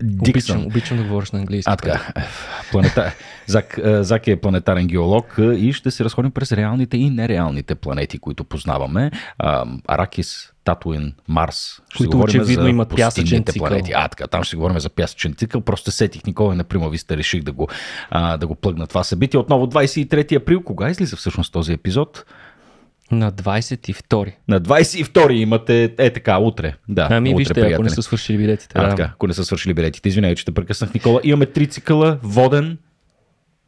Диксон. Обичам, обичам обичам да говориш на английски. А така, е, планета... Зак, е, Зак е планетарен геолог е, и ще се разходим през реалните и нереалните планети, които познаваме. Аракис, Татуин, Марс. Ще които очевидно за имат пясъчен цикъл. Планети. А, така, там ще говорим за пясъчен цикъл. Просто сетих никога и ви сте реших да го, да го плъгна това събитие. Отново 23 април. Кога излиза всъщност този епизод? На 22. На 22 имате, е така, утре. Да, ами утре, вижте, приятели. ако не са свършили билетите. А, да. така, ако не са свършили билетите. Извинявай, че те прекъснах, Никола. Имаме три цикъла, воден,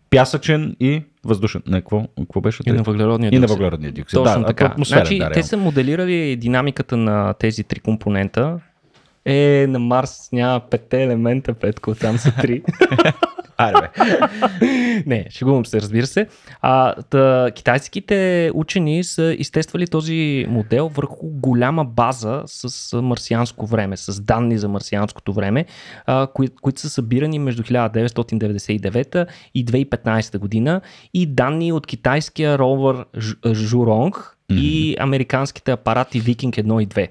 пясъчен и въздушен. Не, какво, какво беше? И на въглеродния диоксид. И на въглеродния диоксид. Точно да, така. Значи, да, те са моделирали динамиката на тези три компонента. Е, на Марс няма пете елемента, Петко, там са три. Аре, бе. Не, шегувам се, разбира се. А, та, китайските учени са изтествали този модел върху голяма база с марсианско време, с данни за марсианското време, а, кои, които са събирани между 1999 и 2015 година и данни от китайския ровър Журонг и американските апарати Викинг 1 и 2.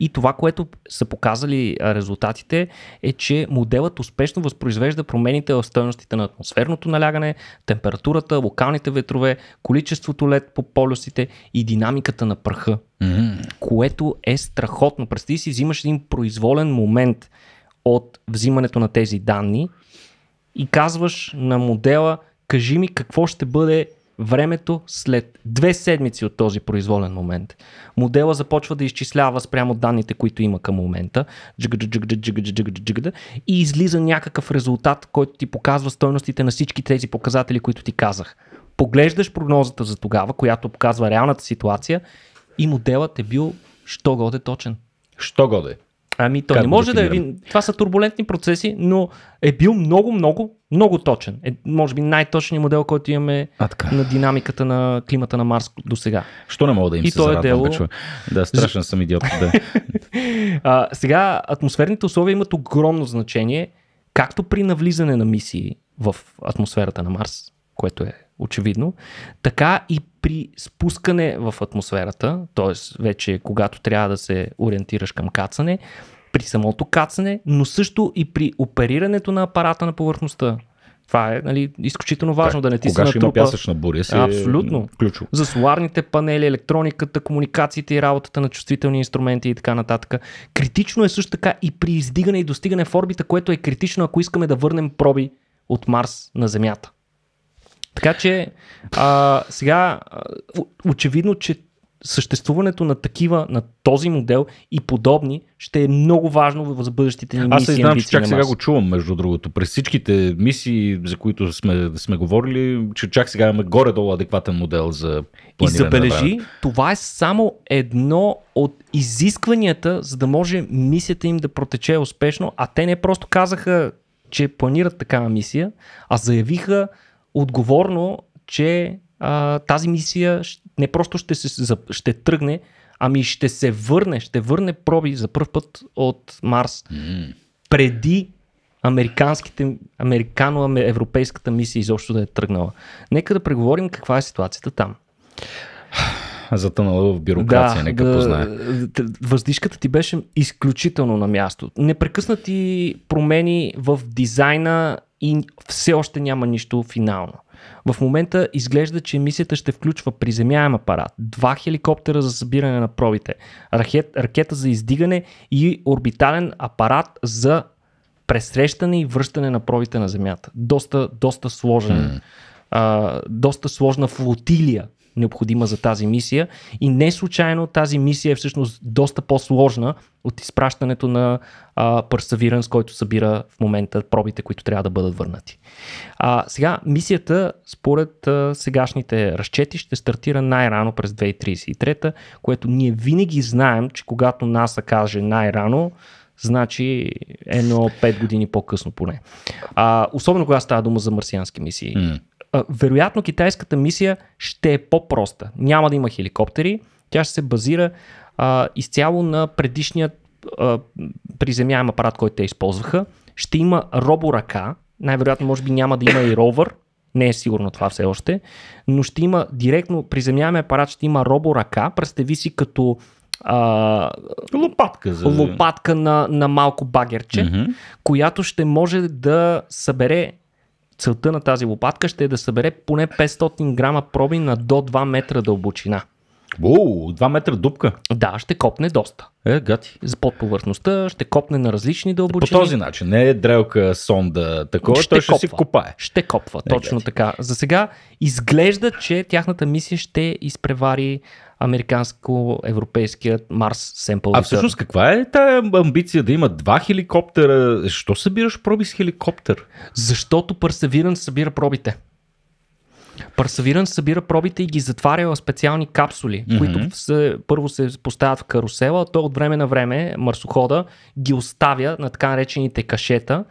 И това, което са показали резултатите е, че моделът успешно възпроизвежда промените в стоеностите на атмосферното налягане, температурата, локалните ветрове, количеството лед по полюсите и динамиката на пръха, mm. което е страхотно. Представи си, взимаш един произволен момент от взимането на тези данни и казваш на модела, кажи ми какво ще бъде времето след две седмици от този произволен момент. Модела започва да изчислява спрямо данните, които има към момента и излиза някакъв резултат, който ти показва стойностите на всички тези показатели, които ти казах. Поглеждаш прогнозата за тогава, която показва реалната ситуация и моделът е бил що годе точен. Що годе? Ами то как не може да е. Това са турбулентни процеси, но е бил много, много, много точен. Е, може би най-точният модел, който имаме на динамиката на климата на Марс до сега. Що не мога да им и се е зарадвам, е дело... да Да, страшен съм идиот. Да. а, сега атмосферните условия имат огромно значение, както при навлизане на мисии в атмосферата на Марс, което е очевидно, така и при спускане в атмосферата, т.е. вече когато трябва да се ориентираш към кацане, при самото кацане, но също и при оперирането на апарата на повърхността. Това е нали, изключително важно, да, да не ти се натрупа. има пясъчна буря си е Абсолютно. Ключово. За соларните панели, електрониката, комуникациите и работата на чувствителни инструменти и така нататък. Критично е също така и при издигане и достигане в орбита, което е критично, ако искаме да върнем проби от Марс на Земята. Така че а, сега очевидно, че съществуването на такива, на този модел и подобни ще е много важно за бъдещите ни мисии. Аз се знам, че чак сега го чувам, между другото. През всичките мисии, за които сме, сме говорили, че чак сега имаме горе-долу адекватен модел за И забележи, на това е само едно от изискванията, за да може мисията им да протече успешно, а те не просто казаха, че планират такава мисия, а заявиха, отговорно, че а, тази мисия не просто ще, се, ще тръгне, ами ще се върне, ще върне проби за първ път от Марс. Mm. Преди американските, американо-европейската мисия изобщо да е тръгнала. Нека да преговорим каква е ситуацията там. Затънала в бюрокрация, да, нека да, познае. Въздишката ти беше изключително на място. Непрекъснати промени в дизайна и все още няма нищо финално. В момента изглежда, че мисията ще включва приземяем апарат, два хеликоптера за събиране на пробите, ракет, ракета за издигане и орбитален апарат за пресрещане и връщане на пробите на Земята. Доста, доста сложен. Mm. А, доста сложна флотилия необходима за тази мисия. И не случайно тази мисия е всъщност доста по-сложна от изпращането на а, Perseverance, който събира в момента пробите, които трябва да бъдат върнати. А, сега, мисията, според а, сегашните разчети, ще стартира най-рано през 2033, което ние винаги знаем, че когато НАСА каже най-рано, значи едно 5 години по-късно поне. А, особено когато става дума за марсиански мисии. Mm вероятно китайската мисия ще е по-проста. Няма да има хеликоптери, тя ще се базира а, изцяло на предишният а, приземяем апарат, който те използваха. Ще има роборака, най-вероятно може би няма да има и ровър, не е сигурно това все още, но ще има директно приземяем апарат, ще има роборака, представи си като а, лопатка, за... лопатка на, на малко багерче, mm-hmm. която ще може да събере целта на тази лопатка ще е да събере поне 500 грама проби на до 2 метра дълбочина. Уу, 2 метра дупка. Да, ще копне доста. Е, гати. За под повърхността ще копне на различни дълбочини. По този начин, не е дрелка, сонда, такова, ще той ще копва. си копае. Ще копва, е, точно гати. така. За сега изглежда, че тяхната мисия ще изпревари американско-европейският Марс Семпл. А всъщност каква е тая амбиция да има два хеликоптера? Защо събираш проби с хеликоптер? Защото парсевиран събира пробите. Парсавиран събира пробите и ги затваря в специални капсули, mm-hmm. които се, първо се поставят в карусела, а то от време на време марсохода ги оставя на така наречените кашета,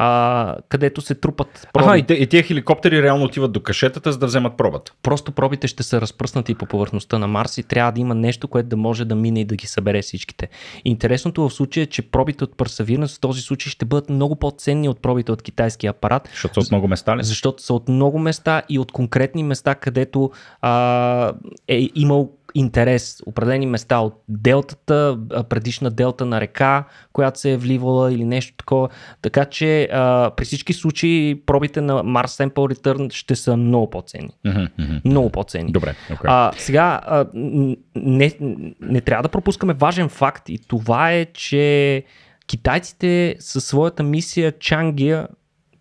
а, където се трупат проби. Ага, и, те, и тия хеликоптери реално отиват до кашетата, за да вземат пробата. Просто пробите ще са разпръснати по повърхността на Марс и трябва да има нещо, което да може да мине и да ги събере всичките. Интересното в случая е, че пробите от Perseverance в този случай ще бъдат много по-ценни от пробите от китайския апарат. Защото са от много места ли? Защото са от много места и от конкретни места, където а, е имал интерес определени места от делтата, предишна делта на река, която се е вливала или нещо такова. Така че а, при всички случаи пробите на Mars Sample Return ще са много по-ценни. Mm-hmm, mm-hmm. Много по-ценни. Добре. Okay. А, сега а, не, не трябва да пропускаме важен факт и това е, че китайците със своята мисия Чангия,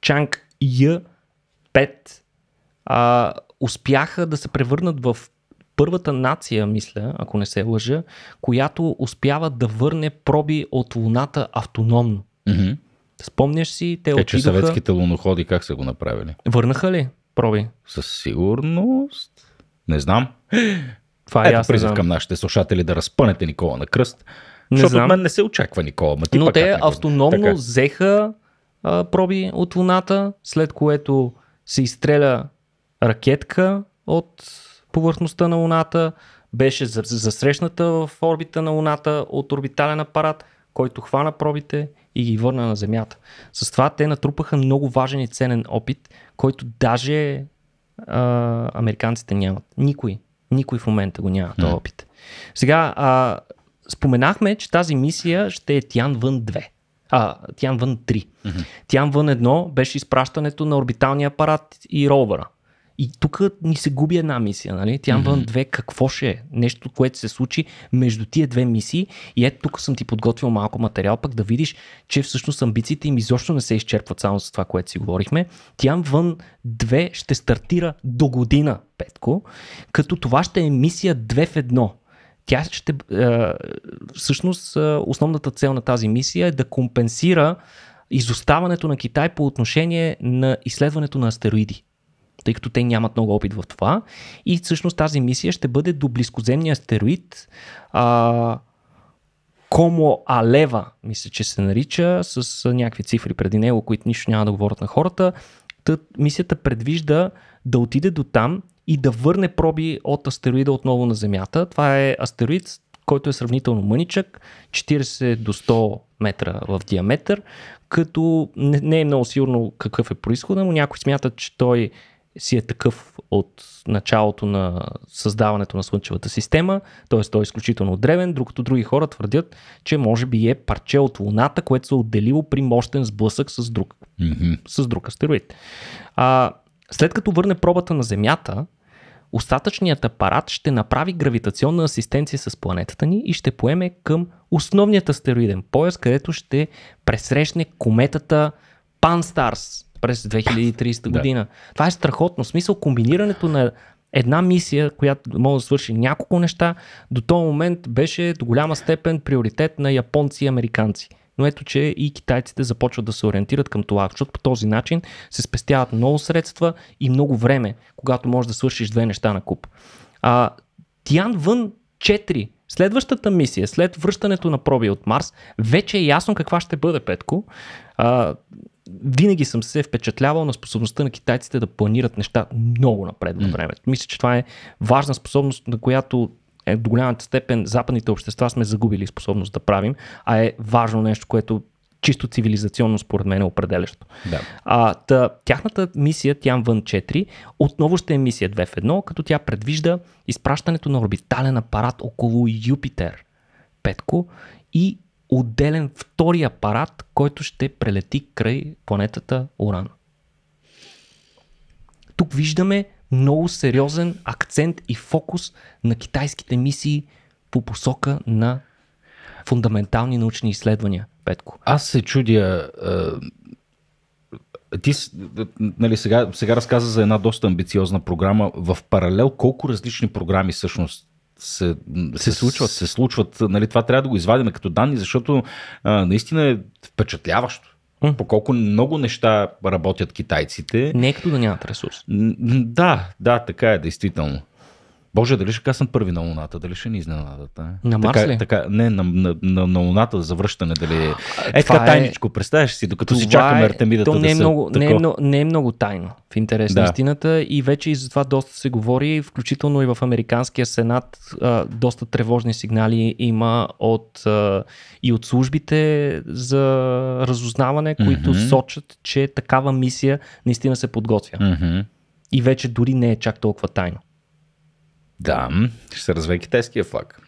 Чанг Я 5 а, успяха да се превърнат в първата нация, мисля, ако не се лъжа, която успява да върне проби от Луната автономно. Mm-hmm. Спомняш си, те Те, отидоха... че съветските луноходи как са го направили? Върнаха ли проби? Със сигурност. Не знам. Това е Ето призив към нашите слушатели да разпънете Никола на кръст. Не защото знам. от мен не се очаква Никола. Ма ти Но те автономно така. взеха а, проби от Луната, след което се изстреля ракетка от повърхността на Луната, беше засрещната в орбита на Луната от орбитален апарат, който хвана пробите и ги върна на Земята. С това те натрупаха много важен и ценен опит, който даже а, американците нямат. Никой. Никой в момента го няма този опит. Сега, а, споменахме, че тази мисия ще е Тян вън 2. А, Тян вън 3. Mm-hmm. Тян вън 1 беше изпращането на орбиталния апарат и ровъра. И тук ни се губи една мисия, нали? Тямбън mm-hmm. две, какво ще е? Нещо, което се случи между тия две мисии. И ето тук съм ти подготвил малко материал, пък да видиш, че всъщност амбициите им изобщо не се изчерпват само с това, което си говорихме. вън две ще стартира до година, Петко, като това ще е мисия две в едно. тя ще. Е, всъщност, е, основната цел на тази мисия е да компенсира изоставането на Китай по отношение на изследването на астероиди тъй като те нямат много опит в това. И всъщност тази мисия ще бъде до близкоземния астероид а, Комо Алева, мисля, че се нарича, с някакви цифри преди него, които нищо няма да говорят на хората. Тът, мисията предвижда да отиде до там и да върне проби от астероида отново на Земята. Това е астероид, който е сравнително мъничък, 40 до 100 метра в диаметър, като не е много сигурно какъв е происхода но Някои смятат, че той си е такъв от началото на създаването на Слънчевата система, т.е. той е изключително древен, докато други хора твърдят, че може би е парче от Луната, което се е отделило при мощен сблъсък с друг, mm-hmm. с друг астероид. А, след като върне пробата на Земята, остатъчният апарат ще направи гравитационна асистенция с планетата ни и ще поеме към основният астероиден пояс, където ще пресрещне кометата Панстарс. старс през 2030 година. Да. Това е страхотно. В смисъл комбинирането на една мисия, която може да свърши няколко неща, до този момент беше до голяма степен приоритет на японци и американци. Но ето, че и китайците започват да се ориентират към това, защото по този начин се спестяват много средства и много време, когато можеш да свършиш две неща на куп. А, Тиан Вън 4, следващата мисия, след връщането на проби от Марс, вече е ясно каква ще бъде, Петко. А, винаги съм се впечатлявал на способността на китайците да планират неща много напред във времето. Мисля, че това е важна способност, на която е, до голямата степен западните общества сме загубили способност да правим, а е важно нещо, което чисто цивилизационно според мен е определящо. Да. А, та, тяхната мисия Тянвън 4 отново ще е мисия 2 в 1, като тя предвижда изпращането на орбитален апарат около Юпитер. Петко и отделен втори апарат, който ще прелети край планетата Уран. Тук виждаме много сериозен акцент и фокус на китайските мисии по посока на фундаментални научни изследвания, Петко. Аз се чудя. Ти нали, сега, сега разказа за една доста амбициозна програма. В паралел колко различни програми всъщност се, се случват. Се случват. Нали, това трябва да го извадим като данни, защото а, наистина е впечатляващо. Mm. По колко много неща работят китайците. Не е като да нямат ресурс. Да, да, така е, действително. Боже, дали ще съм първи на Луната, дали ще ни изненадат? На Марс така, е, ли? Така, не, на, на, на, на Луната за връщане, дали... Е, е така е... тайничко, представяш си, докато това си чакаме Артемидата то не е да много, се... Не е, тако... не е много тайно, в интерес да. на истината, и вече и за това доста се говори, включително и в Американския сенат а, доста тревожни сигнали има от, а, и от службите за разузнаване, които mm-hmm. сочат, че такава мисия наистина се подготвя. Mm-hmm. И вече дори не е чак толкова тайно. Да, ще се разве китайския флаг.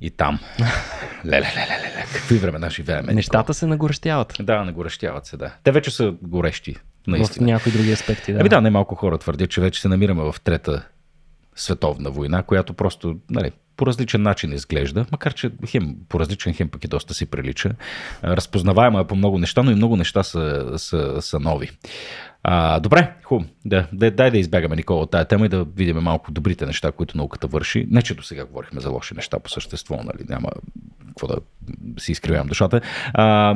И там. Леле, леле, леле, какви времена живеем. Нещата се нагорещяват. Да, нагорещяват се, да. Те вече са горещи. Наистина. В някои други аспекти, да. Ами да, малко хора твърдят, че вече се намираме в трета световна война, която просто нали, по различен начин изглежда, макар че хем по различен хем пък и доста си прилича. Разпознаваема е по много неща, но и много неща са, са, са нови. А, добре, хубаво. Да, да, дай да избягаме, Никола, от тази тема и да видим малко добрите неща, които науката върши. Не, че до сега говорихме за лоши неща по същество, нали? Няма какво да си изкривявам душата. А,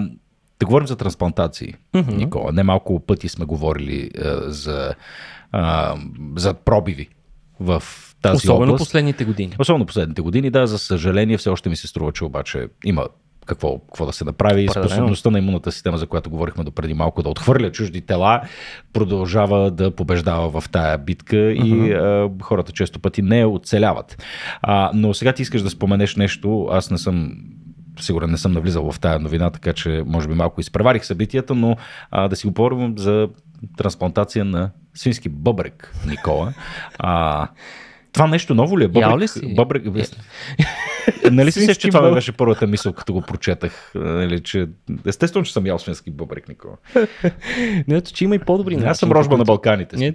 да говорим за трансплантации, mm-hmm. Никола. малко пъти сме говорили а, за, а, за пробиви в тази Особено област. последните години. Особено последните години, да, за съжаление все още ми се струва, че обаче има какво, какво да се направи. Правильно. Способността на имунната система, за която говорихме до преди малко, да отхвърля чужди тела, продължава да побеждава в тая битка uh-huh. и а, хората често пъти не оцеляват. А, но сега ти искаш да споменеш нещо. Аз не съм сигурен не съм навлизал в тая новина, така че може би малко изпреварих събитията, но а, да си говорим за трансплантация на свински бъбрек, Никола. А, това нещо ново ли е? Бобрик, ли си? Бобрик, е... нали си сещаш, че това беше първата мисъл, като го прочетах? Нали, че... Естествено, че съм ял свински бъбрек, Никола. Не, че има и по-добри Аз съм рожба на Балканите. Не, е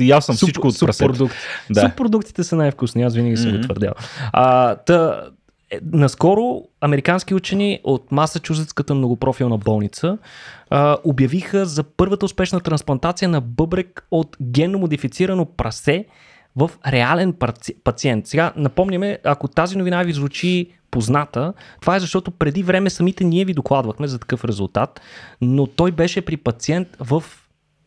и, аз, съм суп, всичко от суп-продукт. Да. Субпродуктите са най-вкусни, аз винаги съм mm-hmm. го твърдял. А, та, е, Наскоро американски учени от Масачузетската многопрофилна болница а, обявиха за първата успешна трансплантация на бъбрек от генно модифицирано прасе, в реален пациент. Сега напомняме, ако тази новина ви звучи позната, това е защото преди време самите ние ви докладвахме за такъв резултат, но той беше при пациент в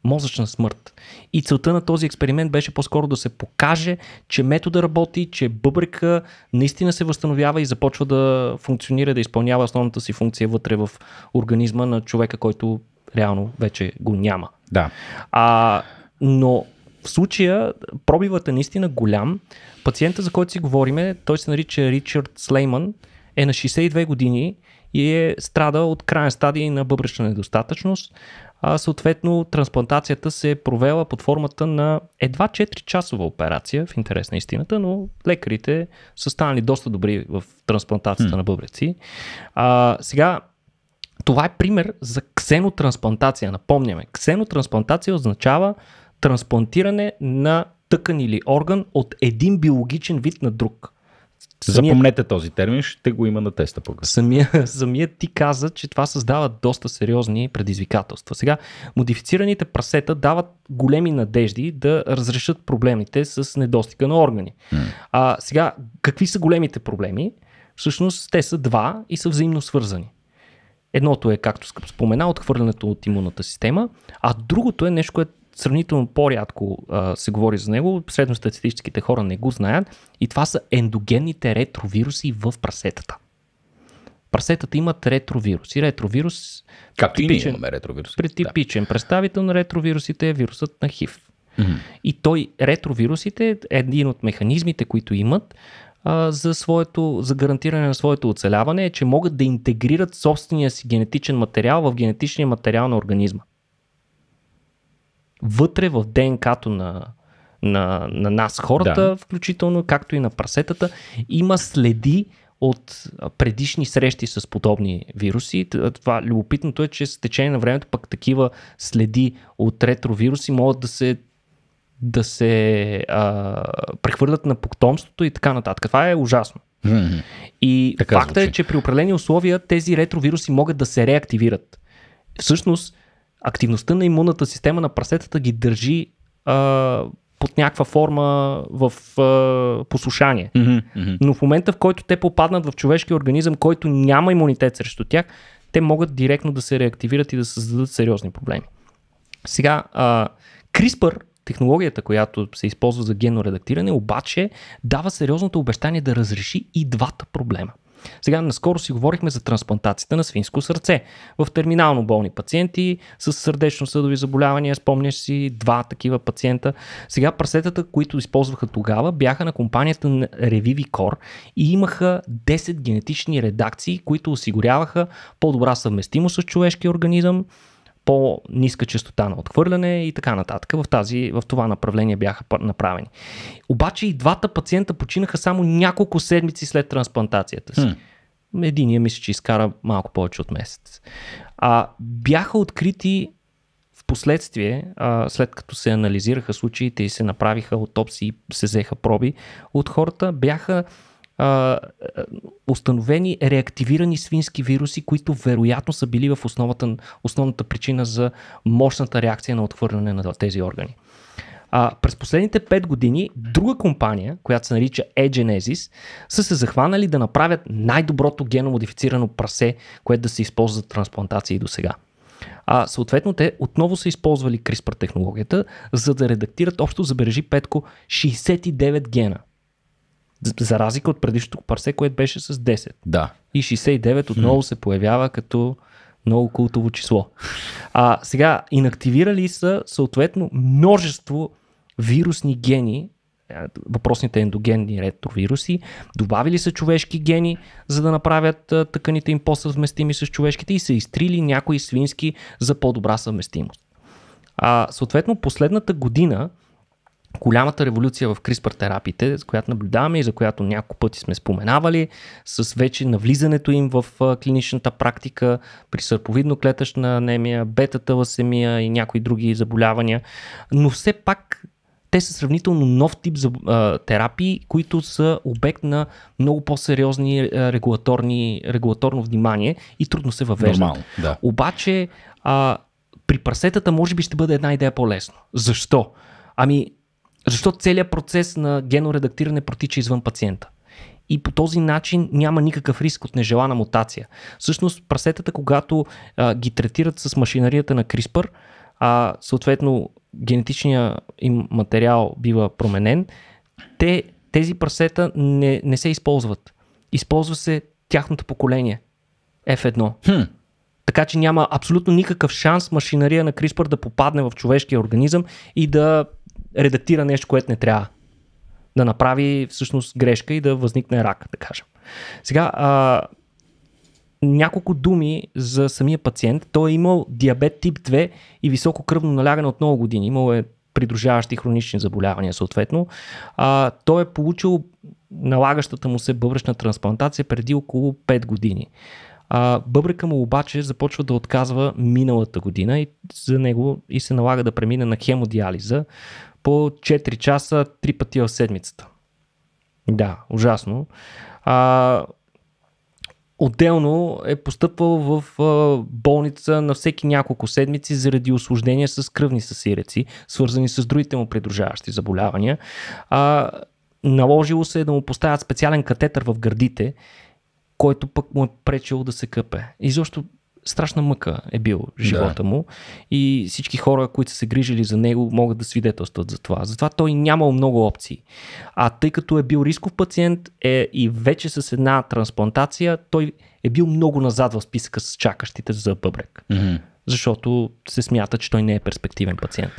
мозъчна смърт. И целта на този експеримент беше по-скоро да се покаже, че метода работи, че бъбрека наистина се възстановява и започва да функционира, да изпълнява основната си функция вътре в организма на човека, който реално вече го няма. Да. А, но в случая пробивът е наистина голям. Пациента, за който си говориме, той се нарича Ричард Слейман, е на 62 години и е страда от крайен стадий на бъбречна недостатъчност. А съответно, трансплантацията се е провела под формата на едва 4-часова операция, в интерес на истината, но лекарите са станали доста добри в трансплантацията mm. на бъбреци. А, сега, това е пример за ксенотрансплантация. Напомняме, ксенотрансплантация означава трансплантиране на тъкан или орган от един биологичен вид на друг. Самия... Запомнете този термин, ще го има на теста по-късно. Самия, самия ти каза, че това създава доста сериозни предизвикателства. Сега, модифицираните прасета дават големи надежди да разрешат проблемите с недостига на органи. Mm. А, сега, какви са големите проблеми? Всъщност, те са два и са взаимно свързани. Едното е, както спомена, отхвърлянето от имунната система, а другото е нещо, което сравнително по-рядко а, се говори за него, средностатистическите хора не го знаят и това са ендогенните ретровируси в прасетата. Прасетата имат ретровирус. И ретровирус... Както и ние имаме ретровирус. Типичен да. представител на ретровирусите е вирусът на ХИВ. Mm-hmm. И той, ретровирусите, е един от механизмите, които имат а, за, своето, за гарантиране на своето оцеляване, е, че могат да интегрират собствения си генетичен материал в генетичния материал на организма вътре в ДНК-то на, на, на нас хората, да. включително, както и на прасетата, има следи от предишни срещи с подобни вируси. Това любопитното е, че с течение на времето пък такива следи от ретровируси могат да се да се а, прехвърлят на потомството и така нататък. Това е ужасно. Mm-hmm. И така факта е, звучи. е, че при определени условия тези ретровируси могат да се реактивират. Всъщност, активността на имунната система на прасетата ги държи а, под някаква форма в а, послушание. Mm-hmm, Но в момента, в който те попаднат в човешкия организъм, който няма имунитет срещу тях, те могат директно да се реактивират и да създадат сериозни проблеми. Сега, а, CRISPR, технологията, която се използва за генно редактиране, обаче дава сериозното обещание да разреши и двата проблема. Сега наскоро си говорихме за трансплантацията на свинско сърце. В терминално болни пациенти с сърдечно-съдови заболявания, спомняш си два такива пациента. Сега прасетата, които използваха тогава, бяха на компанията на Revivicor и имаха 10 генетични редакции, които осигуряваха по-добра съвместимост с човешкия организъм, по-ниска частота на отхвърляне и така нататък. В, тази, в това направление бяха направени. Обаче и двата пациента починаха само няколко седмици след трансплантацията си. Хм. Единия мисля, че изкара малко повече от месец. А, бяха открити в последствие, а, след като се анализираха случаите и се направиха и се взеха проби от хората, бяха а, установени реактивирани свински вируси, които вероятно са били в основата, основната причина за мощната реакция на отхвърляне на тези органи. А, през последните 5 години друга компания, която се нарича eGenesis, са се захванали да направят най-доброто геномодифицирано прасе, което да се използва за трансплантации до сега. А съответно те отново са използвали CRISPR технологията, за да редактират общо забележи Петко 69 гена – за разлика от предишното парсе, което беше с 10. Да. И 69 отново се появява като много култово число. А сега, инактивирали са съответно множество вирусни гени, въпросните ендогенни ретровируси, добавили са човешки гени, за да направят тъканите им по-съвместими с човешките и са изтрили някои свински за по-добра съвместимост. А, съответно, последната година голямата революция в CRISPR терапиите, с която наблюдаваме и за която няколко пъти сме споменавали, с вече навлизането им в клиничната практика при сърповидно-клетъчна анемия, бетата ласемия и някои други заболявания. Но все пак те са сравнително нов тип за, а, терапии, които са обект на много по-сериозни регулаторни, регулаторно внимание и трудно се въвеждат. Нормал, да. Обаче а, при прасетата може би ще бъде една идея по-лесно. Защо? Ами защото целият процес на геноредактиране протича извън пациента. И по този начин няма никакъв риск от нежелана мутация. Всъщност прасетата, когато а, ги третират с машинарията на CRISPR, а съответно генетичният им материал бива променен, те, тези прасета не, не се използват. Използва се тяхното поколение F1. Хм. Така че няма абсолютно никакъв шанс машинария на CRISPR да попадне в човешкия организъм и да редактира нещо, което не трябва. Да направи всъщност грешка и да възникне рак, да кажем. Сега, а, няколко думи за самия пациент. Той е имал диабет тип 2 и високо кръвно налягане от много години. Имал е придружаващи хронични заболявания, съответно. А, той е получил налагащата му се бъбречна трансплантация преди около 5 години. А, бъбрека му обаче започва да отказва миналата година и за него и се налага да премине на хемодиализа, по 4 часа 3 пъти в седмицата. Да, ужасно. А, Отделно е постъпвал в болница на всеки няколко седмици заради осложнения с кръвни съсиреци, свързани с другите му придружаващи заболявания. А, наложило се е да му поставят специален катетър в гърдите, който пък му е пречил да се къпе. И защо страшна мъка е бил живота да. му и всички хора, които са се грижили за него, могат да свидетелстват за това. Затова той нямал много опции. А тъй като е бил рисков пациент е, и вече с една трансплантация, той е бил много назад в списъка с чакащите за бъбрек. Mm-hmm защото се смята, че той не е перспективен пациент.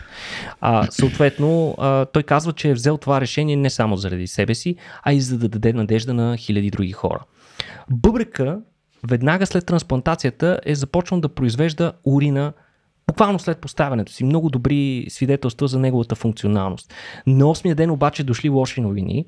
А, съответно, а, той казва, че е взел това решение не само заради себе си, а и за да даде надежда на хиляди други хора. Бъбрека веднага след трансплантацията е започнал да произвежда урина буквално след поставянето си. Много добри свидетелства за неговата функционалност. На осмия ден обаче дошли лоши новини.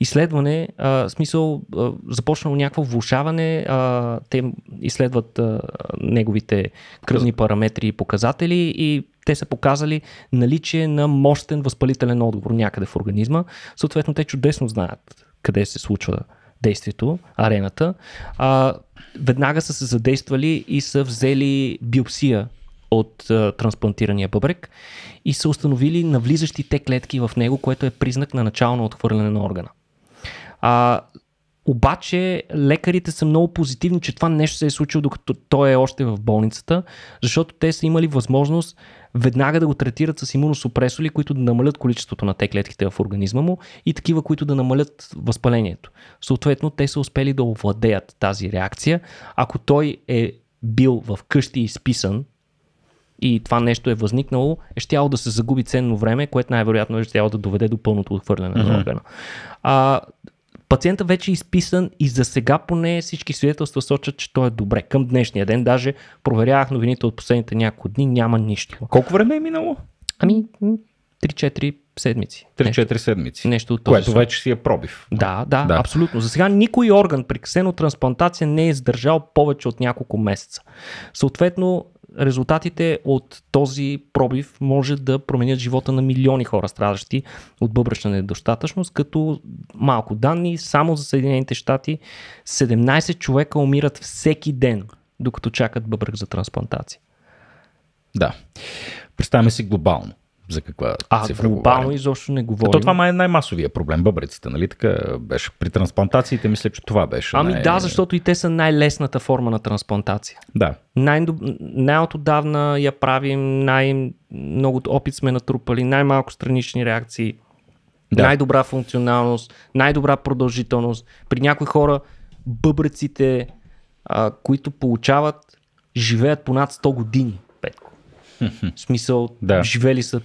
Изследване, а, смисъл, а, започнало някакво влушаване. А, те изследват а, неговите кръвни параметри и показатели и те са показали наличие на мощен възпалителен отговор някъде в организма. Съответно, те чудесно знаят къде се случва действието, арената. А, веднага са се задействали и са взели биопсия от а, трансплантирания бъбрек и са установили те клетки в него, което е признак на начално отхвърляне на органа. А, обаче лекарите са много позитивни, че това нещо се е случило докато той е още в болницата, защото те са имали възможност веднага да го третират с имуносупресоли, които да намалят количеството на те клетките в организма му и такива, които да намалят възпалението. Съответно, те са успели да овладеят тази реакция. Ако той е бил в къщи изписан и това нещо е възникнало, е щяло да се загуби ценно време, което най-вероятно е щяло да доведе до пълното отхвърляне mm-hmm. на органа. А, Пациентът вече е изписан и за сега поне всички свидетелства сочат, че той е добре. Към днешния ден даже проверявах новините от последните няколко дни, няма нищо. Колко време е минало? Ами 3-4 седмици. 3-4 седмици. Нещо от Което вече си е пробив. Да, да, да, абсолютно. За сега никой орган при ксенотрансплантация не е издържал повече от няколко месеца. Съответно, резултатите от този пробив може да променят живота на милиони хора, страдащи от бъбречна недостатъчност, като малко данни, само за Съединените щати 17 човека умират всеки ден, докато чакат бъбрък за трансплантация. Да. Представяме си глобално за каква а, цифра глобално говорим. изобщо не говорим. То това май е най-масовия проблем, бъбреците, нали така беше? При трансплантациите мисля, че това беше. Ами най- да, защото и те са най-лесната форма на трансплантация. Да. Най- най-отдавна я правим, най-много опит сме натрупали, най-малко странични реакции, да. най-добра функционалност, най-добра продължителност. При някои хора бъбреците, а, които получават, живеят понад 100 години. Петко. В смисъл, да. живели са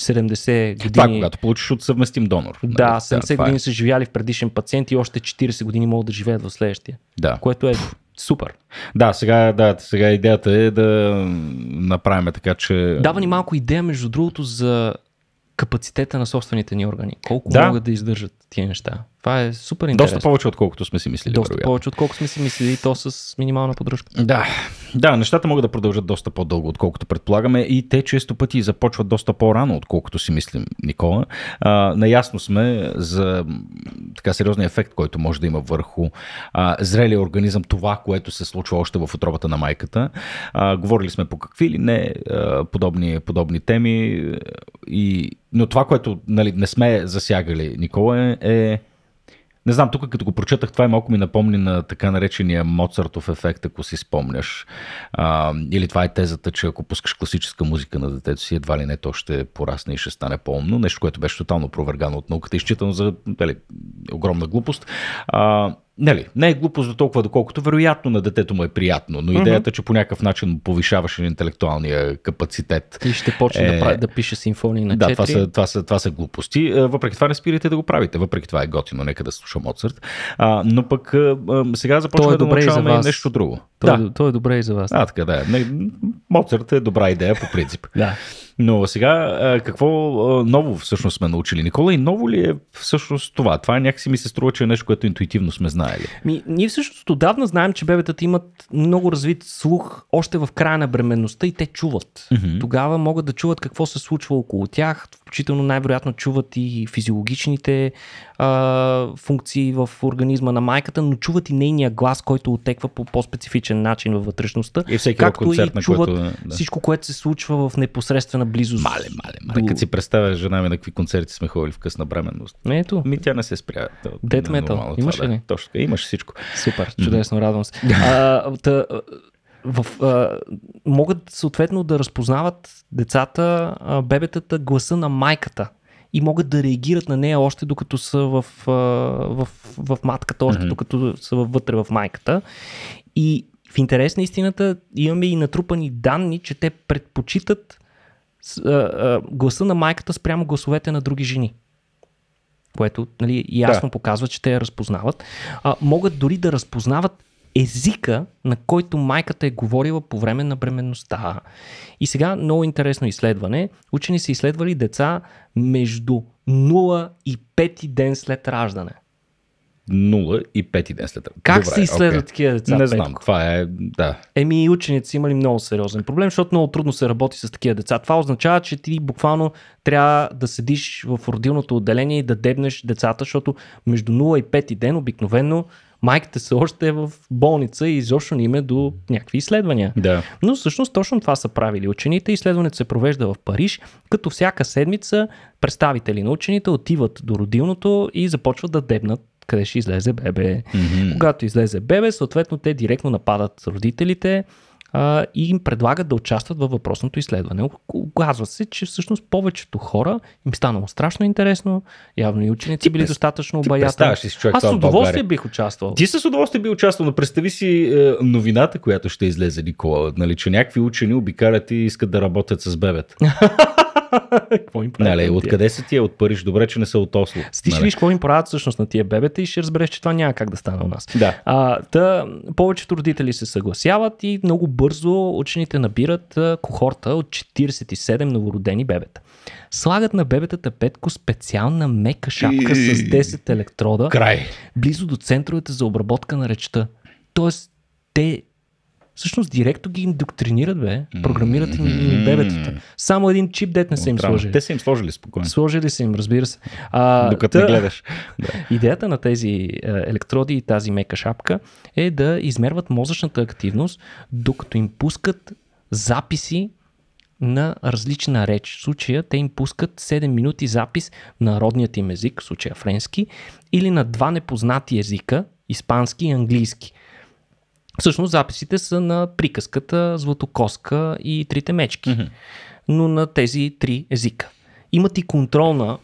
70 години. Това, когато получиш от съвместим донор. Нали? Да, нали? 70 да, е. години е. са живяли в предишен пациент и още 40 години могат да живеят в следващия. Да. Което е Пфф. супер. Да, сега, да, сега идеята е да направим така, че. Дава ни малко идея, между другото, за капацитета на собствените ни органи. Колко да. могат да издържат тия неща. Това е супер интересно. Доста повече, отколкото сме си мислили. Доста вероятно. повече, отколкото сме си мислили, и то с минимална поддръжка. Да. да, нещата могат да продължат доста по-дълго, отколкото предполагаме, и те често пъти започват доста по-рано, отколкото си мислим, Никола. А, наясно сме за така сериозния ефект, който може да има върху а, зрелия организъм, това, което се случва още в отробата на майката. А, говорили сме по какви ли не а, подобни, подобни теми. И, но това, което нали, не сме засягали, Никола, е, е не знам, тук като го прочетах, това е малко ми напомни на така наречения Моцартов ефект, ако си спомняш. А, или това е тезата, че ако пускаш класическа музика на детето си, едва ли не то ще порасне и ще стане по-умно. Нещо, което беше тотално провергано от науката, изчитано за дали, огромна глупост. А, Нали, не е глупост до толкова, доколкото вероятно на детето му е приятно, но идеята, че по някакъв начин повишаваше интелектуалния капацитет. И ще почне е... да, да пише симфонии на 4. Да, това са, това, са, това са глупости. Е, въпреки това не спирайте да го правите. Въпреки това е готино, нека да слуша Моцарт. А, но пък а, е, е, сега започваме е да научаваме и нещо друго. Той, да. е, той е добре и за вас. А, така да. Не, Моцарт е добра идея по принцип. да. Но сега какво ново всъщност сме научили, Никола? И ново ли е всъщност това? Това някакси ми се струва, че е нещо, което интуитивно сме знаели. Ми, ние всъщност отдавна знаем, че бебетата имат много развит слух още в края на бременността и те чуват. Mm-hmm. Тогава могат да чуват какво се случва около тях, включително най-вероятно чуват и физиологичните а, функции в организма на майката, но чуват и нейния глас, който отеква по по-специфичен начин във вътрешността. И всеки както концерт, и чуват на което, да. всичко, което се случва в непосредствена близост. Мале, мале, мале. До... Като си представя жена ми на какви концерти сме ходили в късна бременност. Ето. Ми тя не се спря. Дед метал. Имаш ли? Да. Точно. Имаш всичко. Супер, чудесно, радвам се. а, та, в, а, могат съответно да разпознават децата, а, бебетата, гласа на майката и могат да реагират на нея още докато са в, а, в, в матката, още mm-hmm. докато са вътре в майката. И в интерес на истината имаме и натрупани данни, че те предпочитат а, а, гласа на майката спрямо гласовете на други жени което нали, ясно да. показва, че те я разпознават, а, могат дори да разпознават езика, на който майката е говорила по време на бременността. И сега много интересно изследване. Учени са изследвали деца между 0 и 5 ден след раждане. 0 и 5 ден след. Как се изследват okay. такива деца? Не знам, петко? това е. Да. Еми, ученици са имали много сериозен проблем, защото много трудно се работи с такива деца. Това означава, че ти буквално трябва да седиш в родилното отделение и да дебнеш децата, защото между 0 и 5 ден обикновено майката се още е в болница и изобщо не има до някакви изследвания. Да. Но всъщност точно това са правили учените. Изследването се провежда в Париж, като всяка седмица представители на учените отиват до родилното и започват да дебнат къде ще излезе бебе. Mm-hmm. Когато излезе бебе, съответно те директно нападат родителите, а, и им предлагат да участват във въпросното изследване. Оказва се, че всъщност повечето хора им станало страшно интересно, явно и ученици ти били без, достатъчно обаятелни. Аз с удоволствие бих участвал. Ти с удоволствие би участвал, но представи си е, новината, която ще излезе Никола, нали, че някакви учени обикалят и искат да работят с бебета. какво им правят? Нали, откъде са тия от Париж? Добре, че не са от Осло. Ти ще нали? видиш какво им правят всъщност на тия бебета и ще разбереш, че това няма как да стане у нас. Да. А, та, повечето родители се съгласяват и много бързо учените набират кохорта от 47 новородени бебета. Слагат на бебетата Петко специална мека шапка и... с 10 електрода Край. близо до центровете за обработка на речта. Тоест, те Всъщност директно ги индоктринират, бе. Програмират им mm-hmm. бебетата. Само един чип дет не са им сложили. Те са им сложили спокойно. Сложили са им, разбира се. А, Докато та... не гледаш. Да. Идеята на тези е, електроди и тази мека шапка е да измерват мозъчната активност, докато им пускат записи на различна реч. В случая те им пускат 7 минути запис на родният им език, в случая френски, или на два непознати езика, испански и английски – Всъщност записите са на приказката, златокоска и трите мечки, mm-hmm. но на тези три езика. Имат и контролна,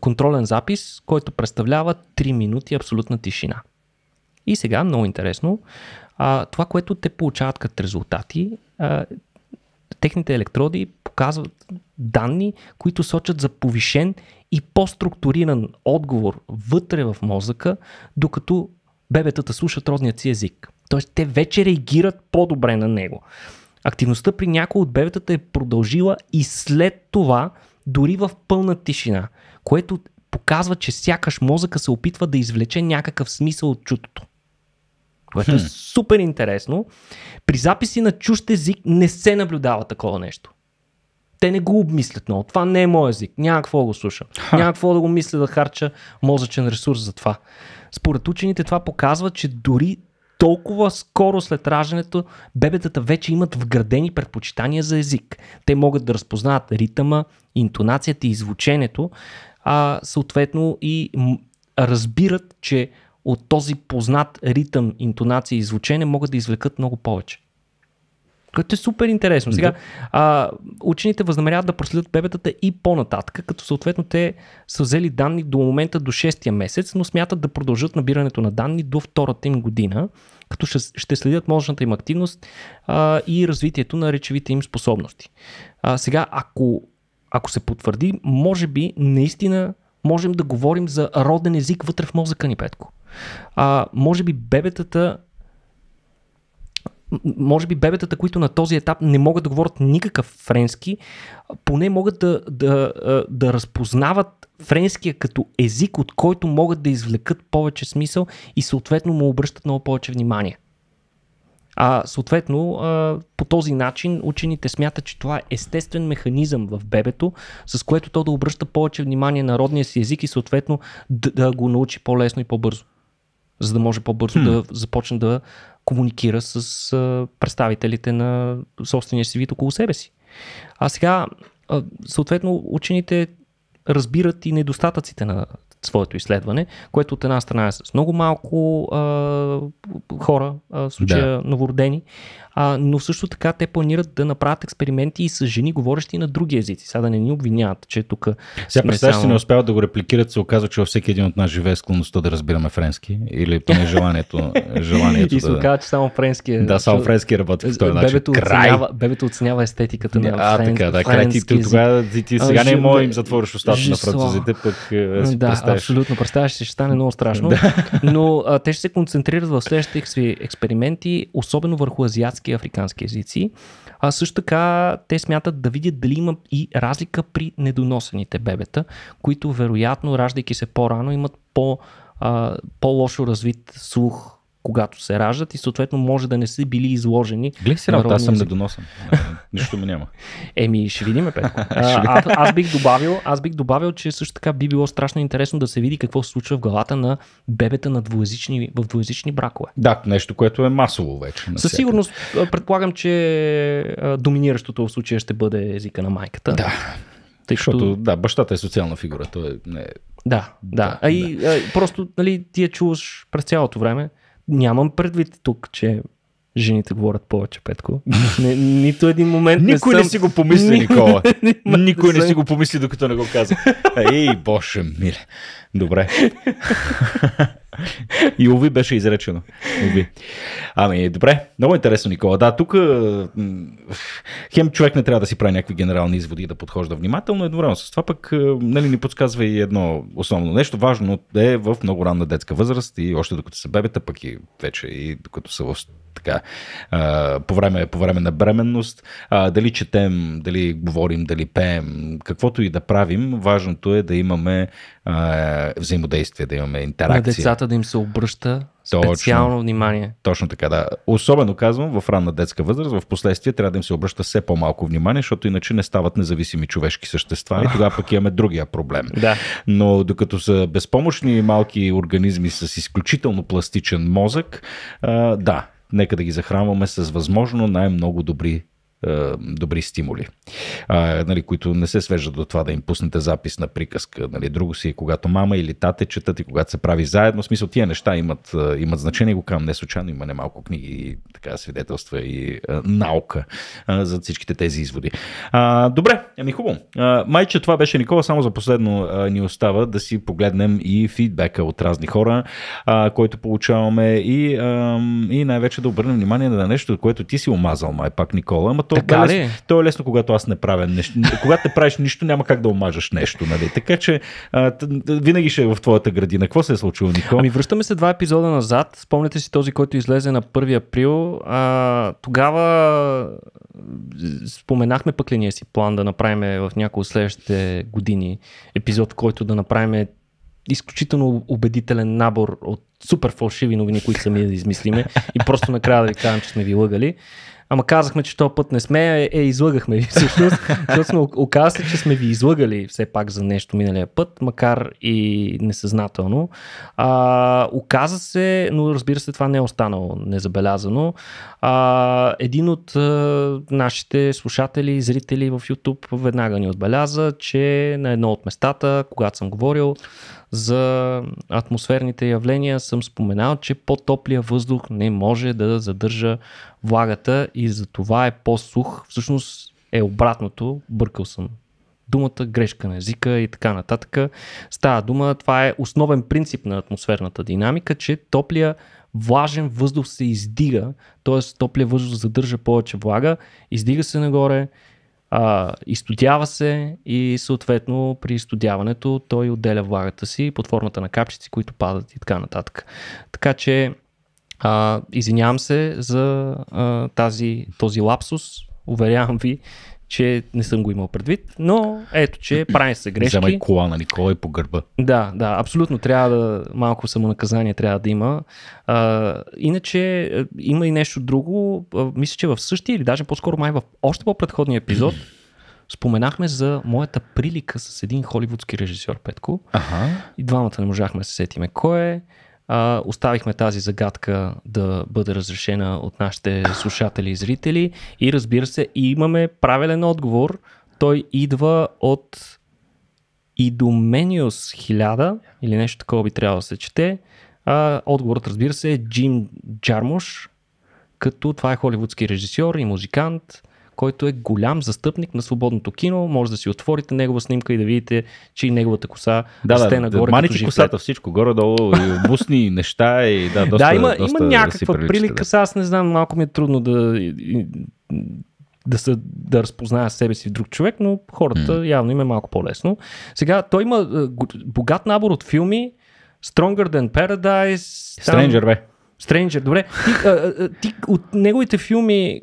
контролен запис, който представлява 3 минути абсолютна тишина. И сега, много интересно, това, което те получават като резултати, техните електроди показват данни, които сочат за повишен и по-структуриран отговор вътре в мозъка, докато бебетата слушат родният си език. Тоест, те вече реагират по-добре на него. Активността при някои от бебетата е продължила и след това, дори в пълна тишина, което показва, че сякаш мозъка се опитва да извлече някакъв смисъл от чутото. Което е супер интересно. При записи на чужд език не се наблюдава такова нещо. Те не го обмислят много. Това не е мой език. Няма какво да го слушам. Няма какво да го мисля да харча мозъчен ресурс за това. Според учените това показва, че дори толкова скоро след раждането бебетата вече имат вградени предпочитания за език. Те могат да разпознават ритъма, интонацията и звученето, а съответно и разбират, че от този познат ритъм, интонация и звучение могат да извлекат много повече. Което е супер интересно. Сега, а, учените възнамеряват да проследят бебетата и по-нататък, като съответно те са взели данни до момента до 6-я месец, но смятат да продължат набирането на данни до втората им година, като ще, ще следят мозъчната им активност а, и развитието на речевите им способности. А, сега, ако, ако се потвърди, може би наистина можем да говорим за роден език вътре в мозъка ни, Петко. А, може би бебетата може би бебетата, които на този етап не могат да говорят никакъв френски, поне могат да, да, да разпознават френския като език, от който могат да извлекат повече смисъл и съответно му обръщат много повече внимание. А съответно, по този начин учените смятат, че това е естествен механизъм в бебето, с което то да обръща повече внимание на родния си език и съответно да, да го научи по-лесно и по-бързо за да може по-бързо hmm. да започне да комуникира с представителите на собствения си вид около себе си. А сега, съответно, учените разбират и недостатъците на своето изследване, което от една страна е с много малко а, хора, а, в случая да. новородени, а, но също така те планират да направят експерименти и с жени, говорещи на други езици. Сега да не ни обвиняват, че тук. Сега представяш, само... не успяват да го репликират, се оказва, че във всеки един от нас живее склонността да разбираме френски или поне желанието. желанието и се да... че само френски е. Да, само френски е работи в този бебето начин. Край! Оценява, бебето оценява естетиката на а, така, да, край, ти, тогава, ти, ти сега а, не е мога им затвориш устата на французите, пък е, си Да, представиш. абсолютно. Представяш, ще стане много страшно. но а, те ще се концентрират в следващите експерименти, особено върху азиатски български и африкански езици. А също така те смятат да видят дали има и разлика при недоносените бебета, които вероятно, раждайки се по-рано, имат по, а, по-лошо развит слух когато се раждат и съответно може да не са били изложени. Глех си работа, аз съм недоносен. Нищо ми няма. Еми, ще видим, Петко. А, аз, бих добавил, аз бих добавил, че също така би било страшно интересно да се види какво се случва в главата на бебета на двуязични, в двуязични бракове. Да, нещо, което е масово вече. Със сигурност предполагам, че доминиращото в случая ще бъде езика на майката. Да. Тъй Защото, като... да, бащата е социална фигура. Той е, не е... Да, да. да а и да. А, просто, нали, ти я чуваш през цялото време нямам предвид тук, че жените говорят повече, Петко. Не, нито един момент Никой не, съм... не си го помисли, Никола. Никой не си го помисли, докато не го каза. Ей, боже миле. Добре. И уви беше изречено. Уви. Ами, добре. Много интересно, Никола. Да, тук хем човек не трябва да си прави някакви генерални изводи да подхожда внимателно. Едновременно с това пък нали, ни подсказва и едно основно нещо. Важно е в много ранна детска възраст и още докато са бебета, пък и вече и докато са в така, по, време, по време на бременност, дали четем, дали говорим, дали пеем, каквото и да правим, важното е да имаме а, взаимодействие, да имаме интеракция. На децата да им се обръща точно, специално внимание. Точно така, да. Особено казвам, в ранна детска възраст, в последствие трябва да им се обръща все по-малко внимание, защото иначе не стават независими човешки същества и тогава пък имаме другия проблем. да. Но докато са безпомощни малки организми с изключително пластичен мозък, а, да, нека да ги захранваме с възможно най-много добри е, добри стимули, а, нали, които не се свеждат до това да им пуснете запис на приказка. Нали. Друго си е когато мама или тате четат и когато се прави заедно. В смисъл, тия неща имат, е, имат значение. Го казвам не случайно, има немалко книги, така свидетелства и а, е, наука а, за всичките тези изводи. А, добре, ми хубаво. майче, това беше Никола. Само за последно а, ни остава да си погледнем и фидбека от разни хора, а, който получаваме и, а, и най-вече да обърнем внимание на нещо, което ти си омазал, май пак, Никола. Ама то, е лесно, то е лесно, когато аз не правя нещо. Когато не правиш нищо, няма как да омажаш нещо. Нали? Така че а, винаги ще е в твоята градина. Какво се е случило, Нико? Ами връщаме се два епизода назад. Спомняте си този, който излезе на 1 април. А, тогава е, споменахме пък ли ние си план да направим в някои следващите години епизод, който да направим изключително убедителен набор от супер фалшиви новини, които сами да измислиме и просто накрая да ви кажем, че сме ви лъгали. Ама казахме, че този път не сме, е, е излъгахме ви всъщност, защото сме оказали, че сме ви излъгали все пак за нещо миналия път, макар и несъзнателно. А, оказа се, но разбира се, това не е останало незабелязано. А, един от а, нашите слушатели и зрители в YouTube веднага ни отбеляза, че на едно от местата, когато съм говорил, за атмосферните явления съм споменал, че по-топлия въздух не може да задържа влагата и за това е по-сух. Всъщност е обратното, бъркал съм думата, грешка на езика и така нататък. Става дума, това е основен принцип на атмосферната динамика, че топлия влажен въздух се издига, т.е. топлия въздух задържа повече влага, издига се нагоре, а, изтодява се и съответно при изтодяването той отделя влагата си под формата на капчици, които падат и така нататък. Така че а, извинявам се за а, тази, този лапсус. Уверявам ви, че не съм го имал предвид, но ето, че правим се грешки. Вземай кола на нали, и по гърба. Да, да, абсолютно трябва да, малко самонаказание трябва да има. А, иначе е, има и нещо друго, а, мисля, че в същия или даже по-скоро май в още по-предходния епизод споменахме за моята прилика с един холивудски режисьор Петко. Ага. И двамата не можахме да се сетиме кой е. А, оставихме тази загадка да бъде разрешена от нашите слушатели и зрители. И разбира се, имаме правилен отговор. Той идва от Идомениус 1000 или нещо такова би трябвало да се чете. А, отговорът, разбира се, е Джим Джармуш, като това е холивудски режисьор и музикант който е голям застъпник на свободното кино. Може да си отворите негова снимка и да видите, че и неговата коса да, расте да, нагоре. Да, маните косата всичко, горе-долу, и обусни неща. И, да, доста, да, има, доста има някаква да прилика. Да. Аз не знам, малко ми е трудно да, да, се, да разпозная себе си в друг човек, но хората mm. явно им е малко по-лесно. Сега, той има богат набор от филми. Stronger Than Paradise. Stranger, там... бе. Stranger, добре. Ти, а, а, ти от неговите филми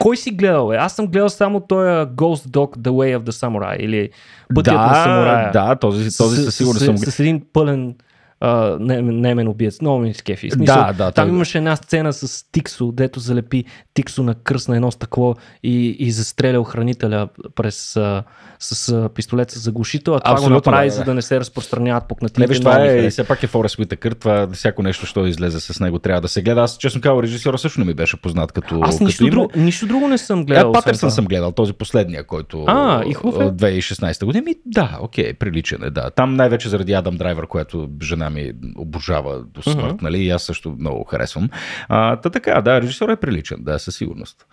кой си гледал? Аз съм гледал само този Ghost Dog The Way of the Samurai или Пътят да, на самурая. Да, този, този със сигурност съм С един пълен а, немен убиец. Много ми скефи. Смисъл, да, да, там той... имаше една сцена с Тиксо, дето залепи Тиксо на кръст на едно стъкло и, и застреля охранителя през, а, с а, пистолет с заглушител, а това Абсолютно, го направи, да, да. за да не се разпространяват пукнати. Не, виж, това е, все пак е Форест Уитакър, това е всяко нещо, що излезе с него, трябва да се гледа. Аз честно казвам, режисьора също не ми беше познат като Аз нищо, като друго, нищо друго не съм гледал. Е, Патърсън съм гледал, този последния, който а, и 2016 година. Ми, да, окей, приличен е, да. Там най-вече заради Адам Драйвер, която жена жена ми обожава до смърт, uh-huh. нали? И аз също много харесвам. А, та така, да, режисьор е приличен, да, със сигурност.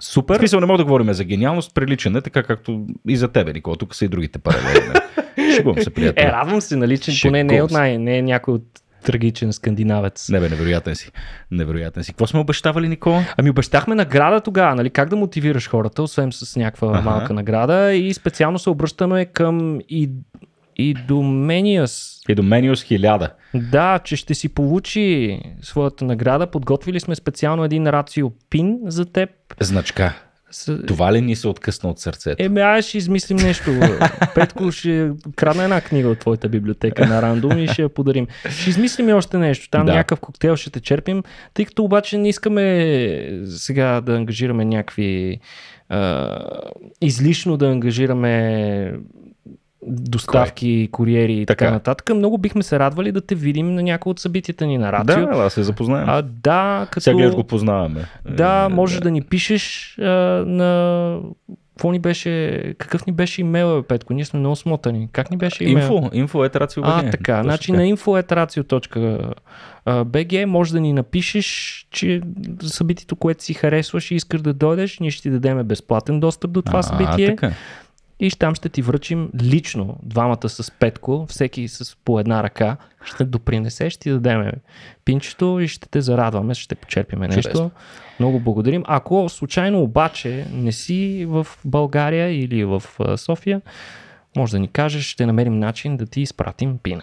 Супер. В смисъл не мога да говорим за гениалност, приличен е, така както и за тебе, Никола. Тук са и другите паралели. Нали? Шегувам се, приятел. Е, радвам се, нали, че поне не е, от най- не е някой от трагичен скандинавец. Не бе, невероятен си. Невероятен си. Какво сме обещавали, Никола? Ами обещахме награда тогава, нали? Как да мотивираш хората, освен с някаква ага. малка награда и специално се обръщаме към и и до И до Мениус 1000. Да, че ще си получи своята награда. Подготвили сме специално един рацио пин за теб. Значка. С... Това ли ни се откъсна от сърцето? Еми, аз ще измислим нещо. Петко ще крадна една книга от твоята библиотека на рандом и ще я подарим. Ще измислим и още нещо. Там да. някакъв коктейл ще те черпим, тъй като обаче не искаме сега да ангажираме някакви а, излишно да ангажираме доставки, Кой? куриери и така. така нататък. Много бихме се радвали да те видим на някои от събитията ни на радио. Да, да се запознаем. А, да, като... Сега го познаваме. Да, е, можеш да, да ни пишеш а, на какво ни беше, какъв ни беше имейла, Петко? Ние сме много смотани. Как ни беше имейла? Инфо, инфо е ratio.bg. А, така. Точно значи така. на инфо at BG може да ни напишеш, че събитието, което си харесваш и искаш да дойдеш, ние ще ти дадем безплатен достъп до това а, събитие. Така и там ще ти връчим лично, двамата с петко, всеки с по една ръка, ще допринесеш, ще ти дадем пинчето и ще те зарадваме, ще почерпиме нещо. Чудесно. Много благодарим. Ако случайно обаче не си в България или в София, може да ни кажеш, ще намерим начин да ти изпратим пина.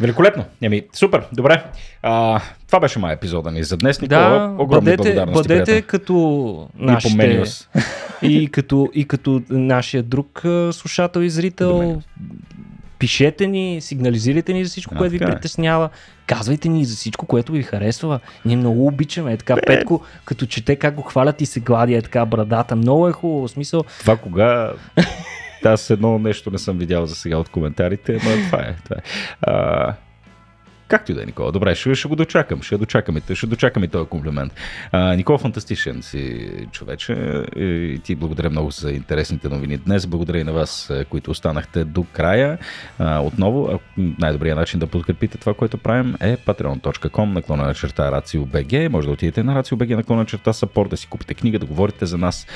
Великолепно. Еми, супер, добре. А, това беше май епизода ни за днес. Никола, да, огромна бъдете, бъдете като нашите, и, и, като, и като нашия друг слушател и зрител. Пишете ни, сигнализирайте ни за всичко, а, което ви е. притеснява. Казвайте ни за всичко, което ви харесва. Ние много обичаме. Е така, Бе. Петко, като чете как го хвалят и се гладя, е така брадата. Много е хубаво. Смисъл. Това кога? Аз едно нещо не съм видял за сега от коментарите, но това е. Това е. А, Както и да е, Никола. Добре, ще, ще го дочакам. Ще дочакаме, ще дочакаме този комплимент. А, Никола, фантастичен си човече. И ти благодаря много за интересните новини днес. Благодаря и на вас, които останахте до края. А, отново, най-добрият начин да подкрепите това, което правим е patreon.com наклона на черта RACIOBG. Може да отидете на RACIOBG наклона на черта support, да си купите книга, да говорите за нас.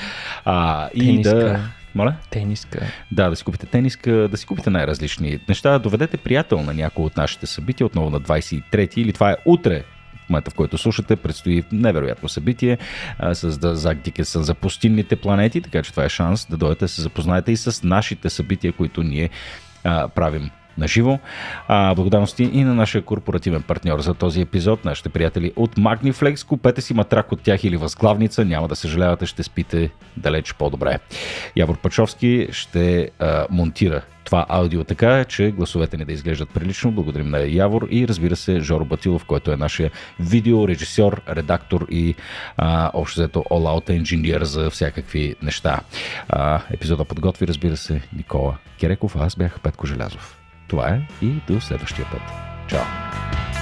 А, и Тениска. да моля? Тениска. Да, да си купите тениска, да си купите най-различни неща. Доведете приятел на някои от нашите събития, отново на 23 или това е утре, в момента, в който слушате, предстои невероятно събитие а, с Зак Дикенсън за пустинните планети, така че това е шанс да дойдете да се запознаете и с нашите събития, които ние а, правим на живо. благодарности и на нашия корпоративен партньор за този епизод, нашите приятели от Magniflex. Купете си матрак от тях или възглавница, няма да съжалявате, ще спите далеч по-добре. Явор Пачовски ще а, монтира това аудио така, че гласовете ни да изглеждат прилично. Благодарим на Явор и разбира се Жоро Батилов, който е нашия видеорежисьор, редактор и а, общо взето all-out Engineer за всякакви неща. А, епизода подготви, разбира се, Никола Кереков, а аз бях Петко Желязов. Това е и до следващия път. Чао!